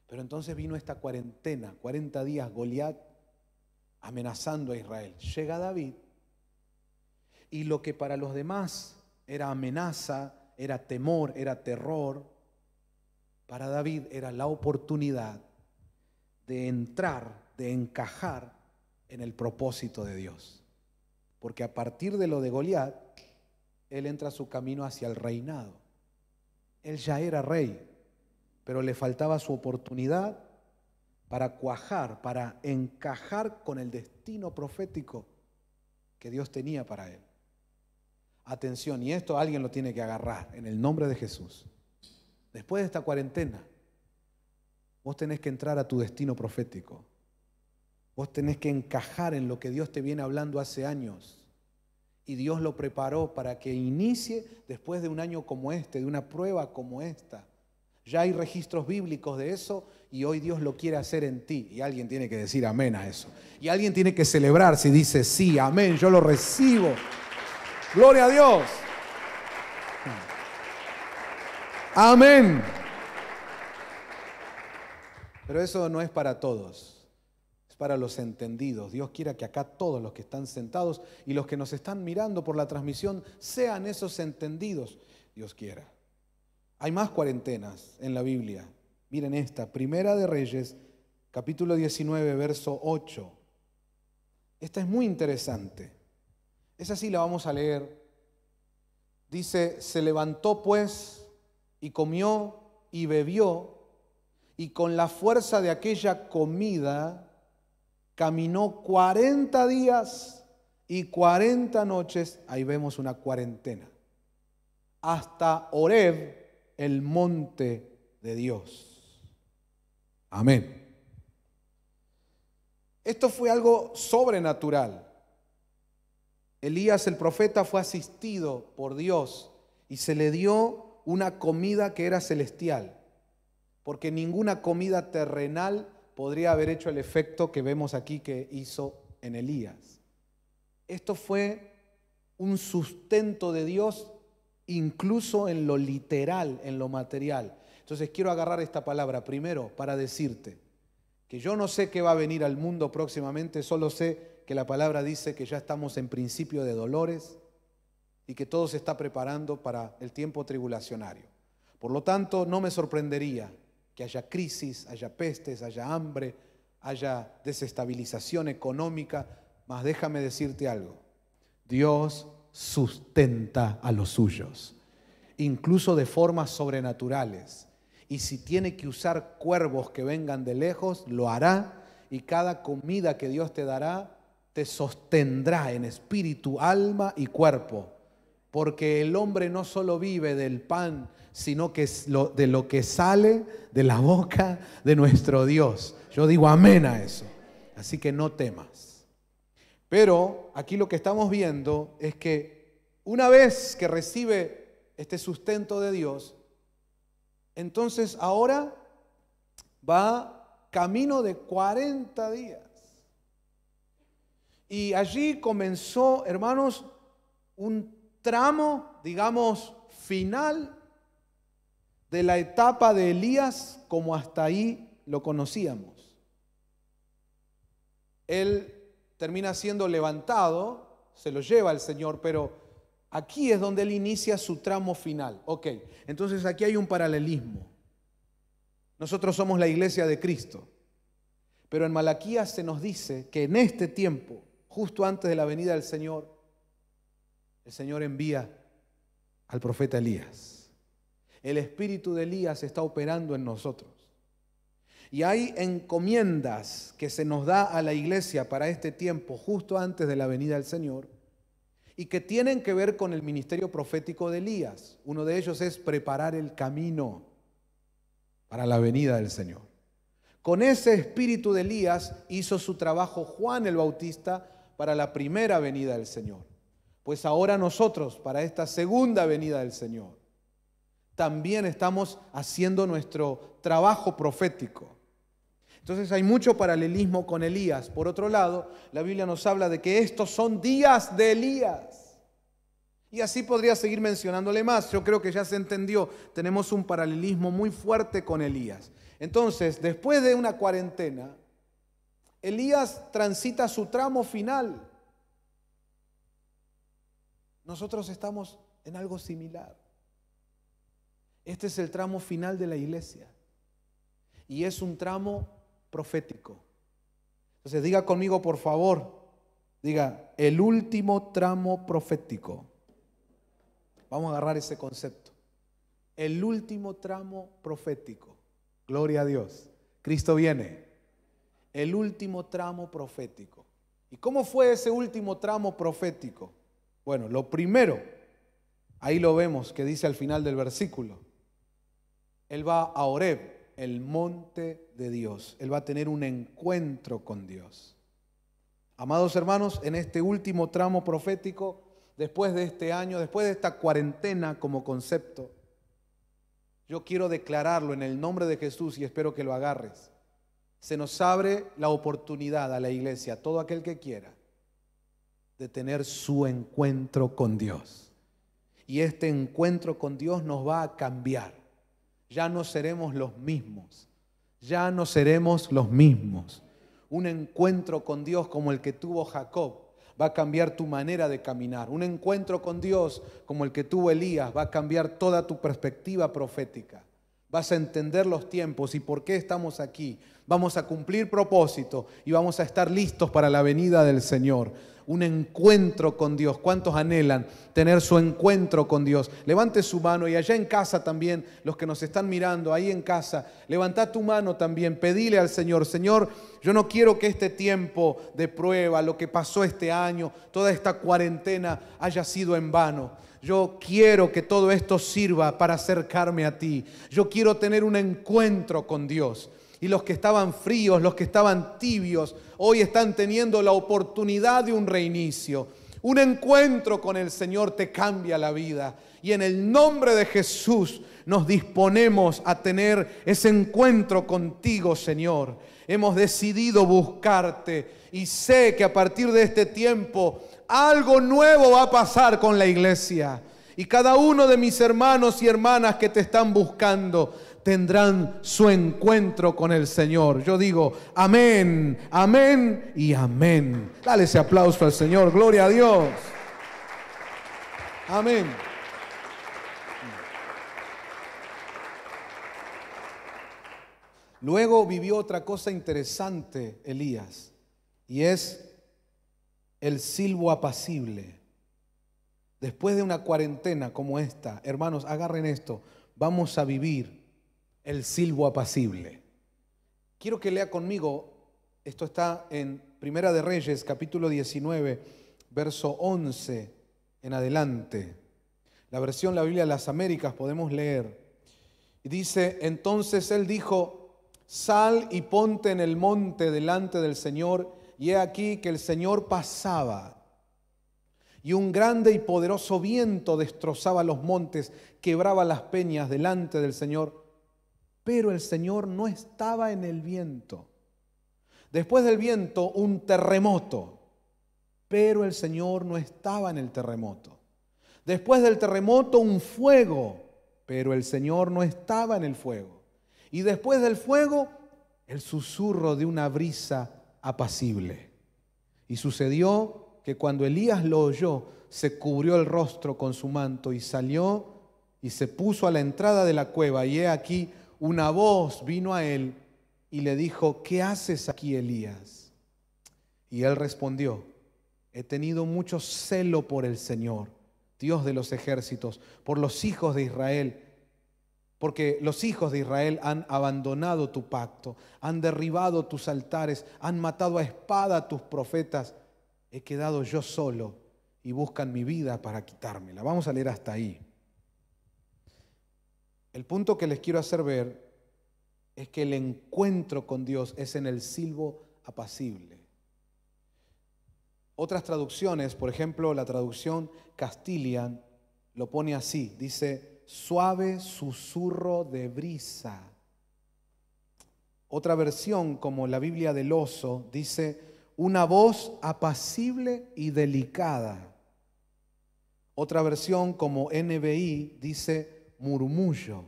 Pero entonces vino esta cuarentena, 40 días Goliat amenazando a Israel. Llega David y lo que para los demás era amenaza, era temor, era terror, para David era la oportunidad de entrar de encajar en el propósito de Dios. Porque a partir de lo de Goliat, él entra su camino hacia el reinado. Él ya era rey, pero le faltaba su oportunidad para cuajar, para encajar con el destino profético que Dios tenía para él. Atención, y esto alguien lo tiene que agarrar en el nombre de Jesús. Después de esta cuarentena, vos tenés que entrar a tu destino profético. Vos tenés que encajar en lo que Dios te viene hablando hace años. Y Dios lo preparó para que inicie después de un año como este, de una prueba como esta. Ya hay registros bíblicos de eso y hoy Dios lo quiere hacer en ti. Y alguien tiene que decir amén a eso. Y alguien tiene que celebrar si dice sí, amén, yo lo recibo. Gloria a Dios. Amén. Pero eso no es para todos para los entendidos. Dios quiera que acá todos los que están sentados y los que nos están mirando por la transmisión sean esos entendidos. Dios quiera. Hay más cuarentenas en la Biblia. Miren esta, Primera de Reyes, capítulo 19, verso 8. Esta es muy interesante. es así la vamos a leer. Dice, se levantó pues y comió y bebió y con la fuerza de aquella comida caminó 40 días y 40 noches, ahí vemos una cuarentena, hasta Oreb, el monte de Dios. Amén. Esto fue algo sobrenatural. Elías el profeta fue asistido por Dios y se le dio una comida que era celestial, porque ninguna comida terrenal podría haber hecho el efecto que vemos aquí que hizo en Elías. Esto fue un sustento de Dios incluso en lo literal, en lo material. Entonces quiero agarrar esta palabra primero para decirte que yo no sé qué va a venir al mundo próximamente, solo sé que la palabra dice que ya estamos en principio de dolores y que todo se está preparando para el tiempo tribulacionario. Por lo tanto, no me sorprendería que haya crisis, haya pestes, haya hambre, haya desestabilización económica, mas déjame decirte algo, Dios sustenta a los suyos, incluso de formas sobrenaturales. Y si tiene que usar cuervos que vengan de lejos, lo hará. Y cada comida que Dios te dará, te sostendrá en espíritu, alma y cuerpo. Porque el hombre no solo vive del pan, sino que es de lo que sale de la boca de nuestro Dios. Yo digo amén a eso. Así que no temas. Pero aquí lo que estamos viendo es que una vez que recibe este sustento de Dios, entonces ahora va camino de 40 días. Y allí comenzó, hermanos, un tramo, digamos, final de la etapa de Elías como hasta ahí lo conocíamos. Él termina siendo levantado, se lo lleva el Señor, pero aquí es donde él inicia su tramo final. Ok, entonces aquí hay un paralelismo. Nosotros somos la iglesia de Cristo, pero en Malaquías se nos dice que en este tiempo, justo antes de la venida del Señor, el Señor envía al profeta Elías. El espíritu de Elías está operando en nosotros. Y hay encomiendas que se nos da a la iglesia para este tiempo, justo antes de la venida del Señor, y que tienen que ver con el ministerio profético de Elías. Uno de ellos es preparar el camino para la venida del Señor. Con ese espíritu de Elías hizo su trabajo Juan el Bautista para la primera venida del Señor. Pues ahora nosotros, para esta segunda venida del Señor, también estamos haciendo nuestro trabajo profético. Entonces hay mucho paralelismo con Elías. Por otro lado, la Biblia nos habla de que estos son días de Elías. Y así podría seguir mencionándole más. Yo creo que ya se entendió. Tenemos un paralelismo muy fuerte con Elías. Entonces, después de una cuarentena, Elías transita su tramo final. Nosotros estamos en algo similar. Este es el tramo final de la iglesia y es un tramo profético. Entonces diga conmigo, por favor, diga, el último tramo profético. Vamos a agarrar ese concepto. El último tramo profético. Gloria a Dios. Cristo viene. El último tramo profético. ¿Y cómo fue ese último tramo profético? Bueno, lo primero, ahí lo vemos que dice al final del versículo. Él va a Oreb, el monte de Dios. Él va a tener un encuentro con Dios. Amados hermanos, en este último tramo profético, después de este año, después de esta cuarentena como concepto, yo quiero declararlo en el nombre de Jesús y espero que lo agarres. Se nos abre la oportunidad a la iglesia, a todo aquel que quiera, de tener su encuentro con Dios. Y este encuentro con Dios nos va a cambiar. Ya no seremos los mismos. Ya no seremos los mismos. Un encuentro con Dios como el que tuvo Jacob va a cambiar tu manera de caminar. Un encuentro con Dios como el que tuvo Elías va a cambiar toda tu perspectiva profética. Vas a entender los tiempos y por qué estamos aquí. Vamos a cumplir propósito y vamos a estar listos para la venida del Señor. Un encuentro con Dios. ¿Cuántos anhelan tener su encuentro con Dios? Levante su mano y allá en casa también, los que nos están mirando, ahí en casa, levanta tu mano también. Pedile al Señor, Señor, yo no quiero que este tiempo de prueba, lo que pasó este año, toda esta cuarentena haya sido en vano. Yo quiero que todo esto sirva para acercarme a ti. Yo quiero tener un encuentro con Dios. Y los que estaban fríos, los que estaban tibios, hoy están teniendo la oportunidad de un reinicio. Un encuentro con el Señor te cambia la vida. Y en el nombre de Jesús nos disponemos a tener ese encuentro contigo, Señor. Hemos decidido buscarte y sé que a partir de este tiempo algo nuevo va a pasar con la iglesia. Y cada uno de mis hermanos y hermanas que te están buscando tendrán su encuentro con el Señor. Yo digo, amén, amén y amén. Dale ese aplauso al Señor, gloria a Dios. Amén. Luego vivió otra cosa interesante Elías, y es el silbo apacible. Después de una cuarentena como esta, hermanos, agarren esto, vamos a vivir el silbo apacible. Quiero que lea conmigo, esto está en Primera de Reyes, capítulo 19, verso 11 en adelante. La versión La Biblia de las Américas podemos leer. Y dice, entonces él dijo, sal y ponte en el monte delante del Señor y he aquí que el Señor pasaba y un grande y poderoso viento destrozaba los montes, quebraba las peñas delante del Señor, pero el Señor no estaba en el viento. Después del viento, un terremoto, pero el Señor no estaba en el terremoto. Después del terremoto, un fuego, pero el Señor no estaba en el fuego. Y después del fuego, el susurro de una brisa apacible. Y sucedió que cuando Elías lo oyó, se cubrió el rostro con su manto y salió y se puso a la entrada de la cueva. Y he aquí, una voz vino a él y le dijo, ¿qué haces aquí, Elías? Y él respondió, he tenido mucho celo por el Señor, Dios de los ejércitos, por los hijos de Israel porque los hijos de Israel han abandonado tu pacto, han derribado tus altares, han matado a espada a tus profetas. He quedado yo solo y buscan mi vida para quitármela. Vamos a leer hasta ahí. El punto que les quiero hacer ver es que el encuentro con Dios es en el silbo apacible. Otras traducciones, por ejemplo, la traducción Castilian lo pone así, dice, suave susurro de brisa. Otra versión, como la Biblia del oso, dice, una voz apacible y delicada. Otra versión, como NBI, dice, murmullo.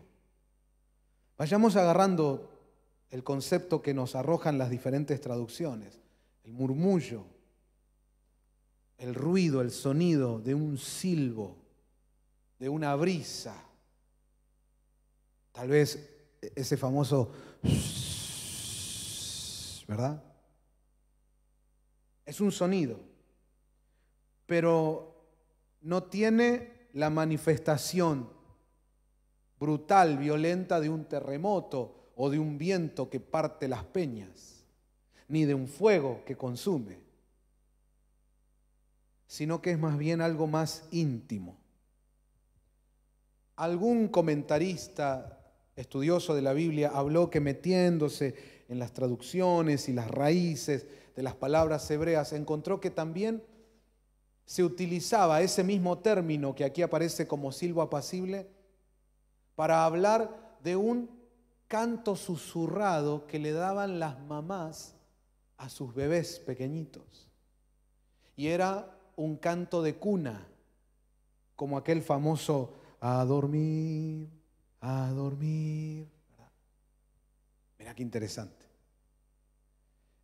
Vayamos agarrando el concepto que nos arrojan las diferentes traducciones. El murmullo, el ruido, el sonido de un silbo, de una brisa. Tal vez e-, ese famoso, ¿verdad? Es un sonido, pero no tiene la manifestación brutal, violenta de un terremoto o de un viento que parte las peñas, ni de un fuego que consume, sino que es más bien algo más íntimo. Algún comentarista estudioso de la Biblia habló que metiéndose en las traducciones y las raíces de las palabras hebreas, encontró que también se utilizaba ese mismo término que aquí aparece como silbo apacible para hablar de un canto susurrado que le daban las mamás a sus bebés pequeñitos. Y era un canto de cuna, como aquel famoso a dormir a dormir. Mira qué interesante.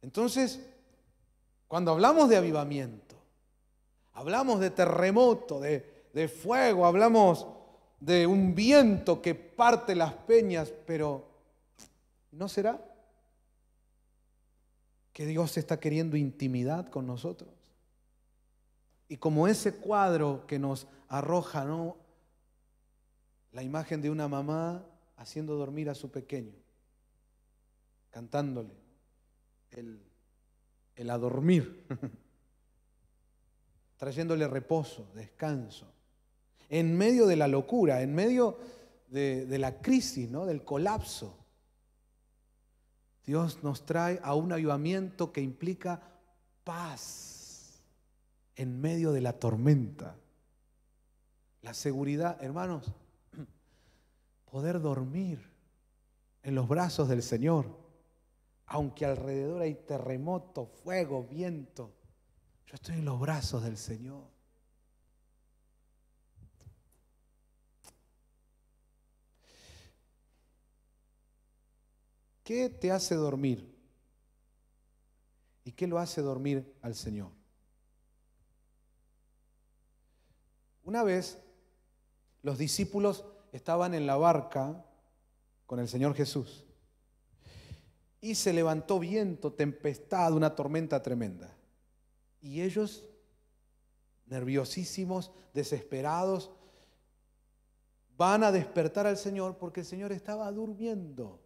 Entonces, cuando hablamos de avivamiento, hablamos de terremoto, de, de fuego, hablamos de un viento que parte las peñas, pero ¿no será que Dios está queriendo intimidad con nosotros? Y como ese cuadro que nos arroja ¿no? La imagen de una mamá haciendo dormir a su pequeño, cantándole el, adormir, (laughs) trayéndole reposo, descanso. En medio de la locura, en medio de, la crisis, ¿no? del colapso, Dios nos trae a un avivamiento que implica paz en medio de la tormenta. La seguridad, hermanos, poder dormir en los brazos del Señor, aunque alrededor hay terremoto, fuego, viento. Yo estoy en los brazos del Señor. ¿Qué te hace dormir? ¿Y qué lo hace dormir al Señor? Una vez los discípulos estaban en la barca con el Señor Jesús. Y se levantó viento, tempestad, una tormenta tremenda. Y ellos, nerviosísimos, desesperados, van a despertar al Señor porque el Señor estaba durmiendo.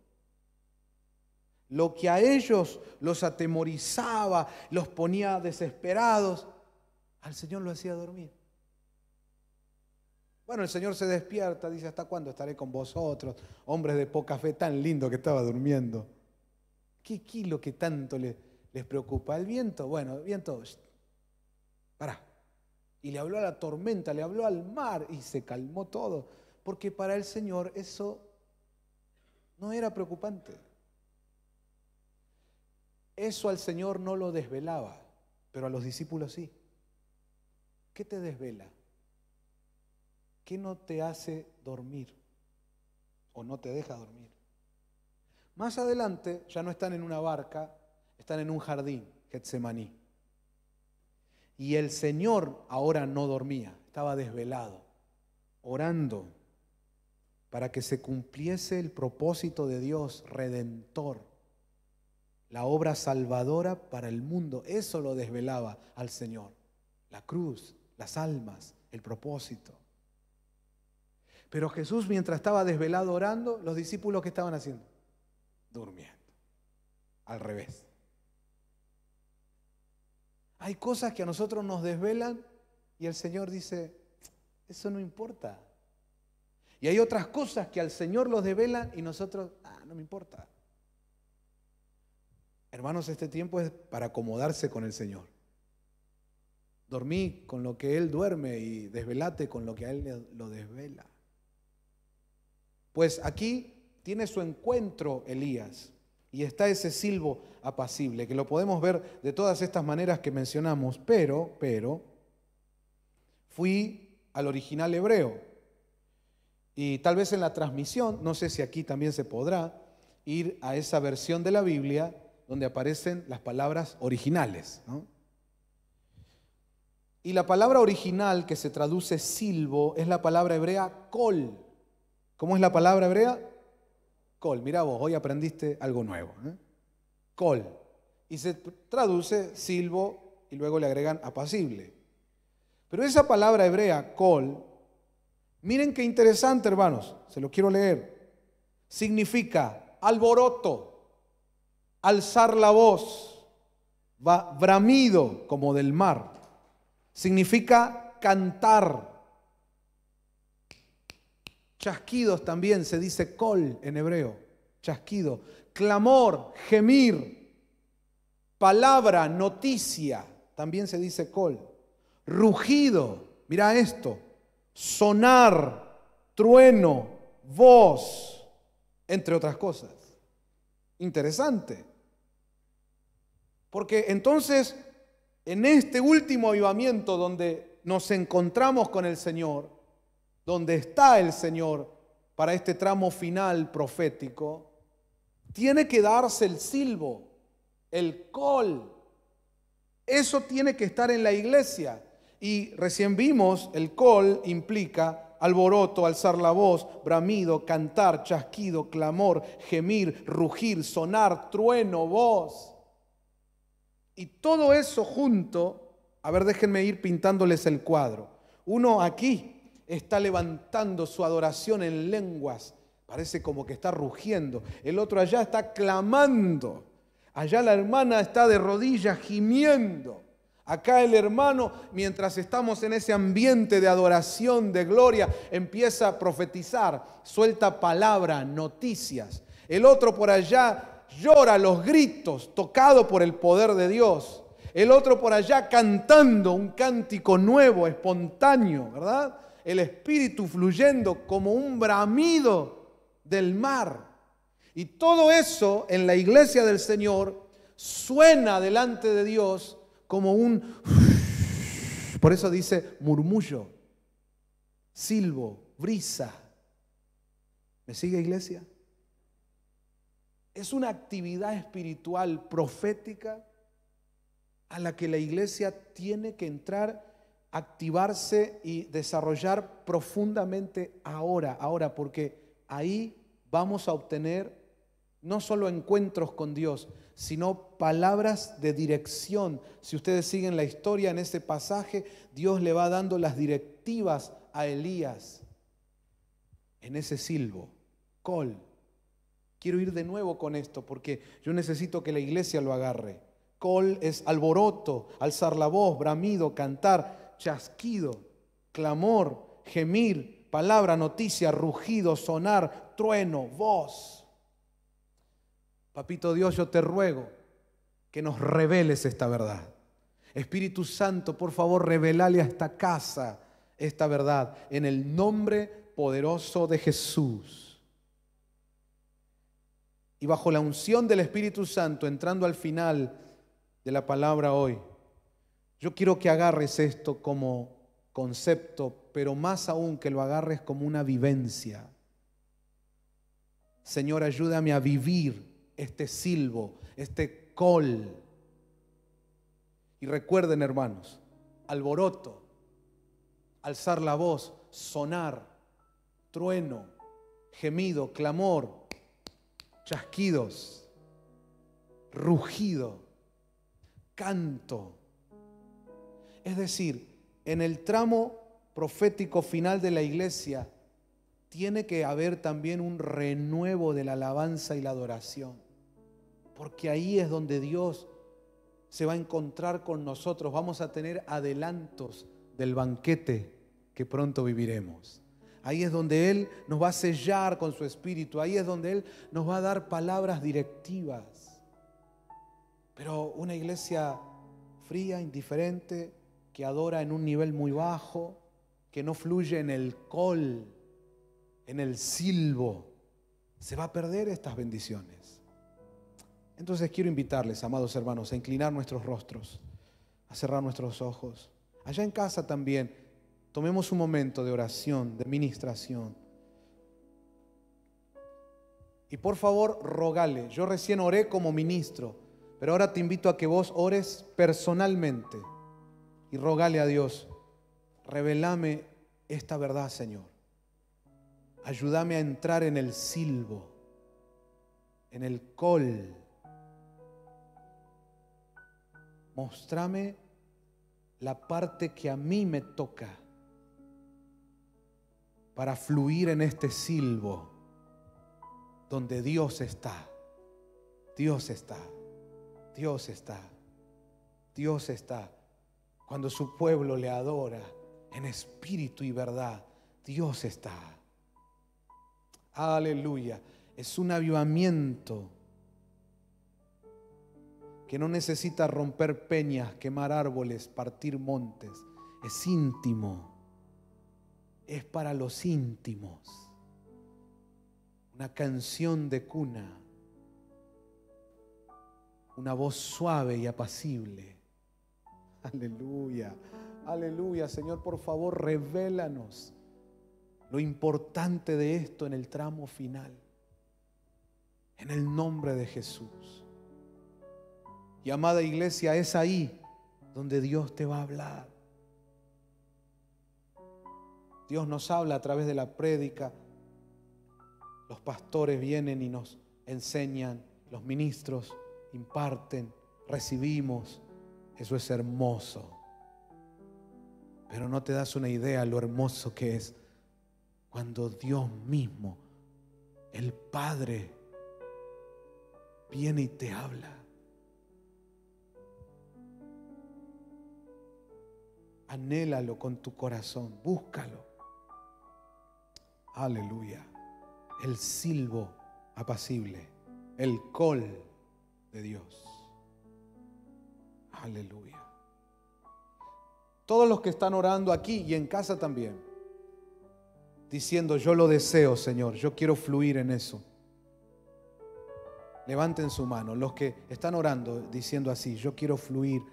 Lo que a ellos los atemorizaba, los ponía desesperados, al Señor lo hacía dormir. Bueno, el Señor se despierta, dice, ¿hasta cuándo estaré con vosotros? Hombres de poca fe, tan lindo que estaba durmiendo. ¿Qué kilo que tanto le, les preocupa? ¿El viento? Bueno, el viento, para. Y le habló a la tormenta, le habló al mar y se calmó todo. Porque para el Señor eso no era preocupante. Eso al Señor no lo desvelaba, pero a los discípulos sí. ¿Qué te desvela? ¿Qué no te hace dormir o no te deja dormir? Más adelante ya no están en una barca, están en un jardín, Getsemaní. Y el Señor ahora no dormía, estaba desvelado, orando para que se cumpliese el propósito de Dios redentor, la obra salvadora para el mundo. Eso lo desvelaba al Señor, la cruz, las almas, el propósito. Pero Jesús mientras estaba desvelado orando, los discípulos que estaban haciendo? Durmiendo. Al revés. Hay cosas que a nosotros nos desvelan y el Señor dice, eso no importa. Y hay otras cosas que al Señor los desvelan y nosotros, ah, no me importa. Hermanos, este tiempo es para acomodarse con el Señor. Dormí con lo que Él duerme y desvelate con lo que a Él lo desvela. Pues aquí tiene su encuentro Elías y está ese silbo apacible, que lo podemos ver de todas estas maneras que mencionamos, pero, pero, fui al original hebreo y tal vez en la transmisión, no sé si aquí también se podrá, ir a esa versión de la Biblia donde aparecen las palabras originales. Y la palabra original que se traduce silbo es la palabra hebrea kol ¿Cómo es la palabra hebrea? Col. Mira vos, hoy aprendiste algo nuevo. ¿eh? Col. Y se traduce silbo y luego le agregan apacible. Pero esa palabra hebrea, col, miren qué interesante, hermanos, se lo quiero leer. Significa alboroto, alzar la voz, bramido como del mar. Significa cantar Chasquidos también se dice col en hebreo, chasquido. Clamor, gemir, palabra, noticia, también se dice col. Rugido, mira esto, sonar, trueno, voz, entre otras cosas. Interesante. Porque entonces, en este último avivamiento donde nos encontramos con el Señor, donde está el Señor para este tramo final profético, tiene que darse el silbo, el col. Eso tiene que estar en la iglesia. Y recién vimos, el col implica alboroto, alzar la voz, bramido, cantar, chasquido, clamor, gemir, rugir, sonar, trueno, voz. Y todo eso junto, a ver, déjenme ir pintándoles el cuadro. Uno aquí, está levantando su adoración en lenguas. Parece como que está rugiendo. El otro allá está clamando. Allá la hermana está de rodillas gimiendo. Acá el hermano, mientras estamos en ese ambiente de adoración, de gloria, empieza a profetizar, suelta palabra, noticias. El otro por allá llora los gritos, tocado por el poder de Dios. El otro por allá cantando un cántico nuevo, espontáneo, ¿verdad? el espíritu fluyendo como un bramido del mar. Y todo eso en la iglesia del Señor suena delante de Dios como un... Por eso dice murmullo, silbo, brisa. ¿Me sigue iglesia? Es una actividad espiritual profética a la que la iglesia tiene que entrar activarse y desarrollar profundamente ahora, ahora, porque ahí vamos a obtener no solo encuentros con Dios, sino palabras de dirección. Si ustedes siguen la historia en ese pasaje, Dios le va dando las directivas a Elías en ese silbo, col. Quiero ir de nuevo con esto porque yo necesito que la iglesia lo agarre. Col es alboroto, alzar la voz, bramido, cantar chasquido, clamor, gemir, palabra, noticia, rugido, sonar, trueno, voz. Papito Dios, yo te ruego que nos reveles esta verdad. Espíritu Santo, por favor, revelale a esta casa esta verdad en el nombre poderoso de Jesús. Y bajo la unción del Espíritu Santo, entrando al final de la palabra hoy, yo quiero que agarres esto como concepto, pero más aún que lo agarres como una vivencia. Señor, ayúdame a vivir este silbo, este col. Y recuerden, hermanos, alboroto, alzar la voz, sonar, trueno, gemido, clamor, chasquidos, rugido, canto es decir, en el tramo profético final de la iglesia tiene que haber también un renuevo de la alabanza y la adoración. Porque ahí es donde Dios se va a encontrar con nosotros. Vamos a tener adelantos del banquete que pronto viviremos. Ahí es donde Él nos va a sellar con su espíritu. Ahí es donde Él nos va a dar palabras directivas. Pero una iglesia fría, indiferente, que adora en un nivel muy bajo, que no fluye en el col, en el silbo, se va a perder estas bendiciones. Entonces quiero invitarles, amados hermanos, a inclinar nuestros rostros, a cerrar nuestros ojos. Allá en casa también, tomemos un momento de oración, de ministración. Y por favor, rogale. Yo recién oré como ministro, pero ahora te invito a que vos ores personalmente y rogale a Dios, revelame esta verdad, Señor. Ayúdame a entrar en el silbo, en el col. Mostrame la parte que a mí me toca para fluir en este silbo donde Dios está. Dios está. Dios está. Dios está. Cuando su pueblo le adora en espíritu y verdad, Dios está. Aleluya. Es un avivamiento que no necesita romper peñas, quemar árboles, partir montes. Es íntimo. Es para los íntimos. Una canción de cuna. Una voz suave y apacible (laughs) Aleluya. Aleluya, Señor, por favor, revélanos lo importante de esto en el tramo final. En el nombre de Jesús. Y amada iglesia, es ahí donde Dios te va a hablar. Dios nos habla a través de la prédica. Los pastores vienen y nos enseñan, los ministros imparten, recibimos eso es hermoso. Pero no te das una idea lo hermoso que es cuando Dios mismo, el Padre, viene y te habla. Anhélalo con tu corazón, búscalo. Aleluya. El silbo apacible, el col de Dios. Aleluya. Todos los que están orando aquí y en casa también, diciendo, yo lo deseo, Señor, yo quiero fluir en eso. Levanten su mano, los que están orando diciendo así, yo quiero fluir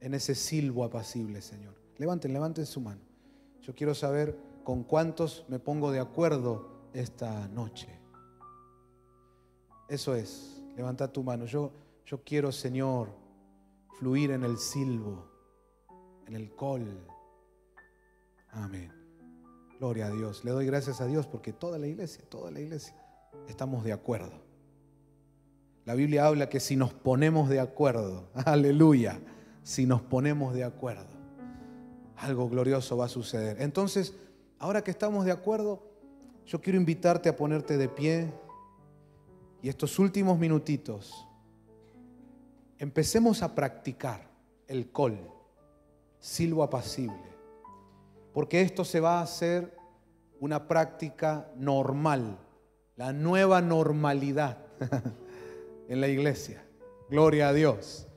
en ese silbo apacible, Señor. Levanten, levanten su mano. Yo quiero saber con cuántos me pongo de acuerdo esta noche. Eso es, levanta tu mano. Yo, yo quiero, Señor, fluir en el silbo, en el col. Amén. Gloria a Dios. Le doy gracias a Dios porque toda la iglesia, toda la iglesia, estamos de acuerdo. La Biblia habla que si nos ponemos de acuerdo, (laughs) aleluya, si nos ponemos de acuerdo, algo glorioso va a suceder. Entonces, ahora que estamos de acuerdo, yo quiero invitarte a ponerte de pie y estos últimos minutitos Empecemos a practicar el col, silbo apacible, porque esto se va a hacer una práctica normal, la nueva normalidad (laughs) en la iglesia. Gloria a Dios.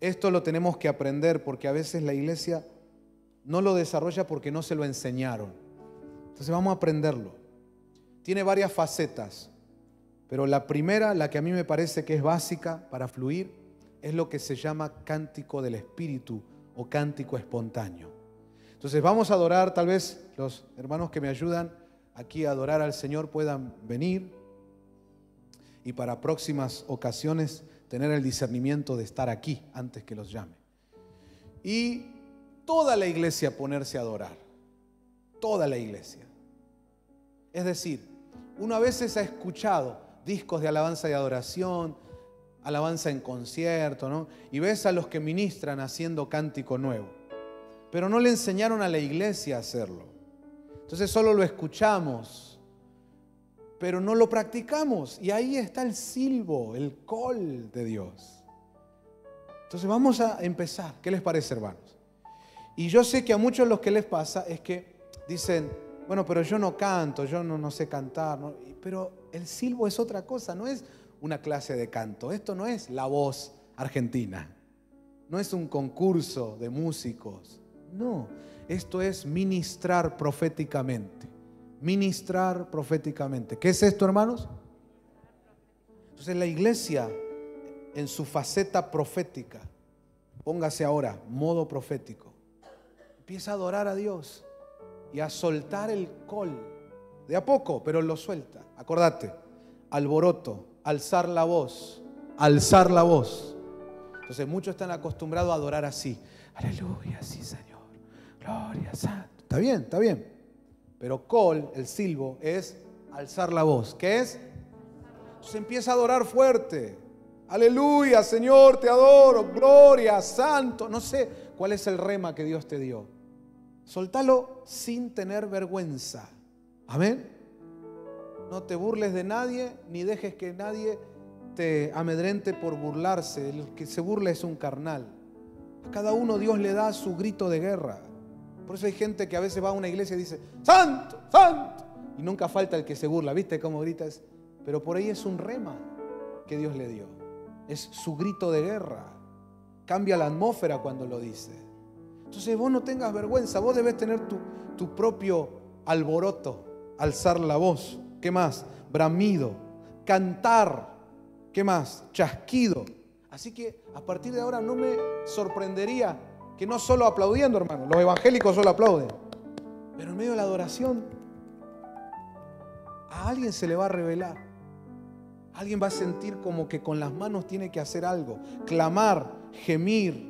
Esto lo tenemos que aprender porque a veces la iglesia no lo desarrolla porque no se lo enseñaron. Entonces vamos a aprenderlo. Tiene varias facetas, pero la primera, la que a mí me parece que es básica para fluir, es lo que se llama cántico del Espíritu o cántico espontáneo. Entonces vamos a adorar, tal vez los hermanos que me ayudan aquí a adorar al Señor puedan venir y para próximas ocasiones tener el discernimiento de estar aquí antes que los llame. Y toda la iglesia ponerse a adorar, toda la iglesia. Es decir, uno a veces ha escuchado discos de alabanza y adoración, alabanza en concierto, ¿no? Y ves a los que ministran haciendo cántico nuevo. Pero no le enseñaron a la iglesia a hacerlo. Entonces solo lo escuchamos, pero no lo practicamos. Y ahí está el silbo, el col de Dios. Entonces vamos a empezar. ¿Qué les parece, hermanos? Y yo sé que a muchos los que les pasa es que dicen, bueno, pero yo no canto, yo no, no sé cantar, ¿no? pero el silbo es otra cosa, no es una clase de canto. Esto no es la voz argentina. No es un concurso de músicos. No, esto es ministrar proféticamente. Ministrar proféticamente. ¿Qué es esto, hermanos? Entonces la iglesia, en su faceta profética, póngase ahora, modo profético, empieza a adorar a Dios y a soltar el col. De a poco, pero lo suelta. Acordate, alboroto, alzar la voz, alzar la voz. Entonces muchos están acostumbrados a adorar así. Aleluya, sí Señor. Gloria, Santo. Está bien, está bien. Pero col, el silbo, es alzar la voz. ¿Qué es? Se empieza a adorar fuerte. Aleluya, Señor, te adoro. Gloria, santo. No sé cuál es el rema que Dios te dio. Soltalo sin tener vergüenza. Amén. No te burles de nadie, ni dejes que nadie te amedrente por burlarse. El que se burla es un carnal. A cada uno Dios le da su grito de guerra. Por eso hay gente que a veces va a una iglesia y dice, ¡Santo! ¡Santo! Y nunca falta el que se burla, ¿viste cómo gritas? Pero por ahí es un rema que Dios le dio. Es su grito de guerra. Cambia la atmósfera cuando lo dice. Entonces vos no tengas vergüenza, vos debes tener tu, tu propio alboroto, alzar la voz. ¿Qué más? Bramido. Cantar. ¿Qué más? Chasquido. Así que a partir de ahora no me sorprendería que no solo aplaudiendo, hermano, los evangélicos solo aplauden, pero en medio de la adoración a alguien se le va a revelar. Alguien va a sentir como que con las manos tiene que hacer algo, clamar, gemir,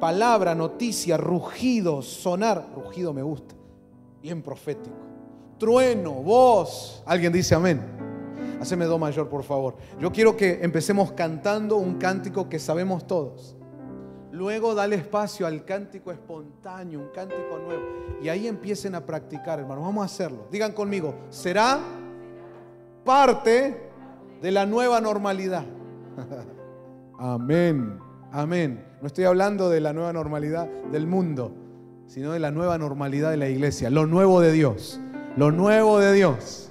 palabra, noticia, rugido, sonar. Rugido me gusta, bien profético trueno, voz. ¿Alguien dice amén? Haceme do mayor, por favor. Yo quiero que empecemos cantando un cántico que sabemos todos. Luego dale espacio al cántico espontáneo, un cántico nuevo. Y ahí empiecen a practicar, hermanos. Vamos a hacerlo. Digan conmigo, será parte de la nueva normalidad. (laughs) Amén. Amén. No estoy hablando de la nueva normalidad del mundo, sino de la nueva normalidad de la iglesia, lo nuevo de Dios lo nuevo de Dios.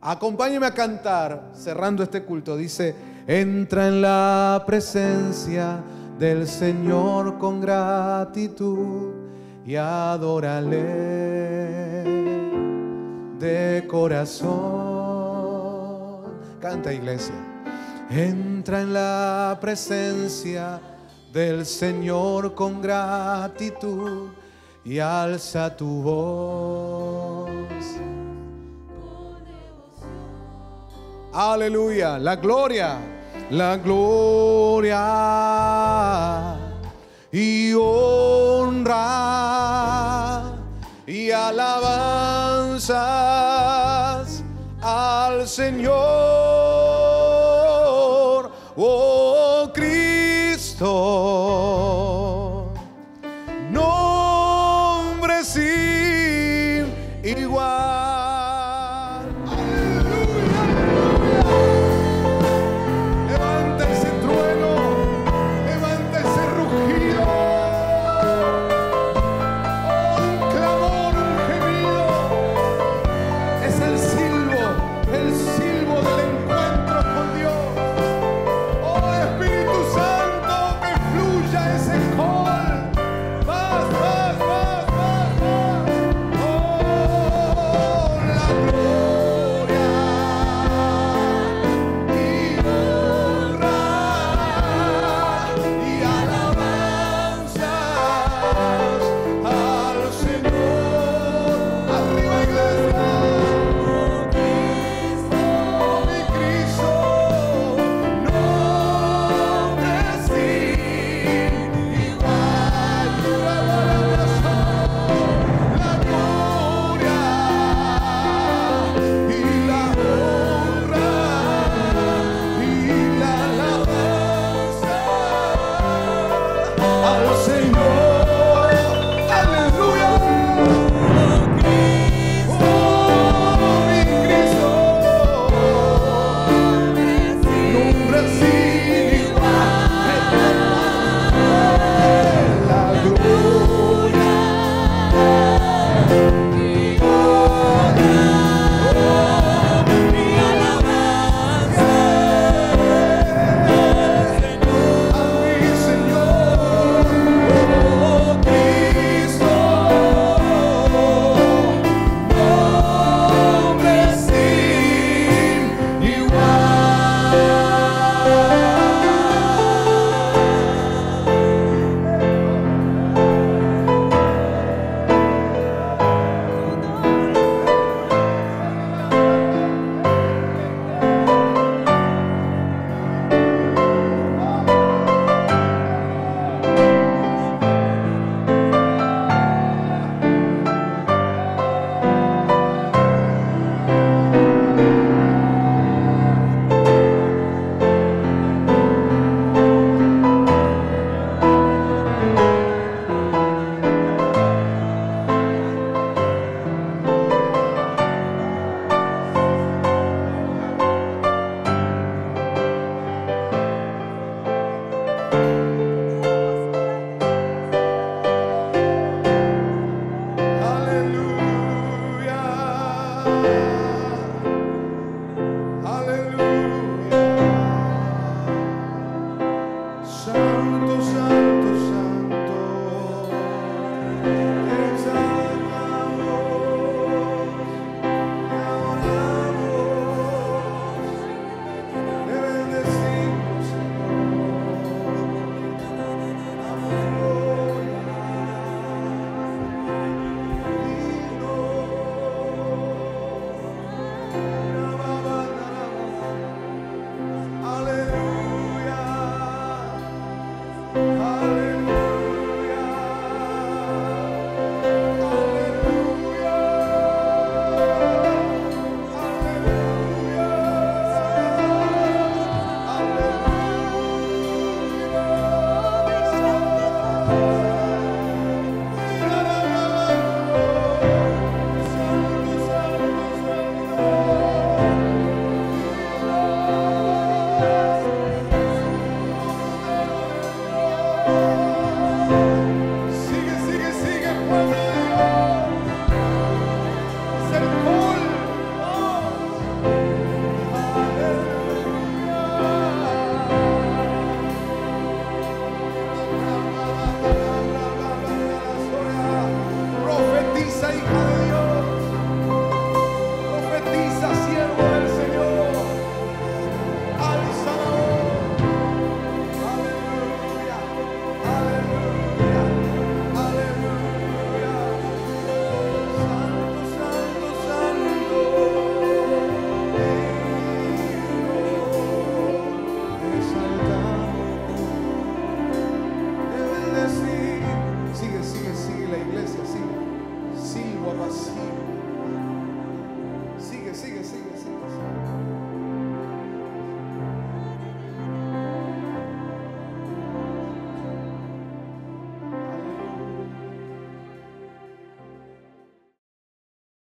Acompáñeme a cantar, cerrando este culto, dice, entra en la presencia del Señor con gratitud y adórale de corazón. Canta iglesia. Entra en la presencia del Señor con gratitud y alza tu voz Aleluya, la gloria, la gloria y honra y alabanzas al Señor, oh Cristo.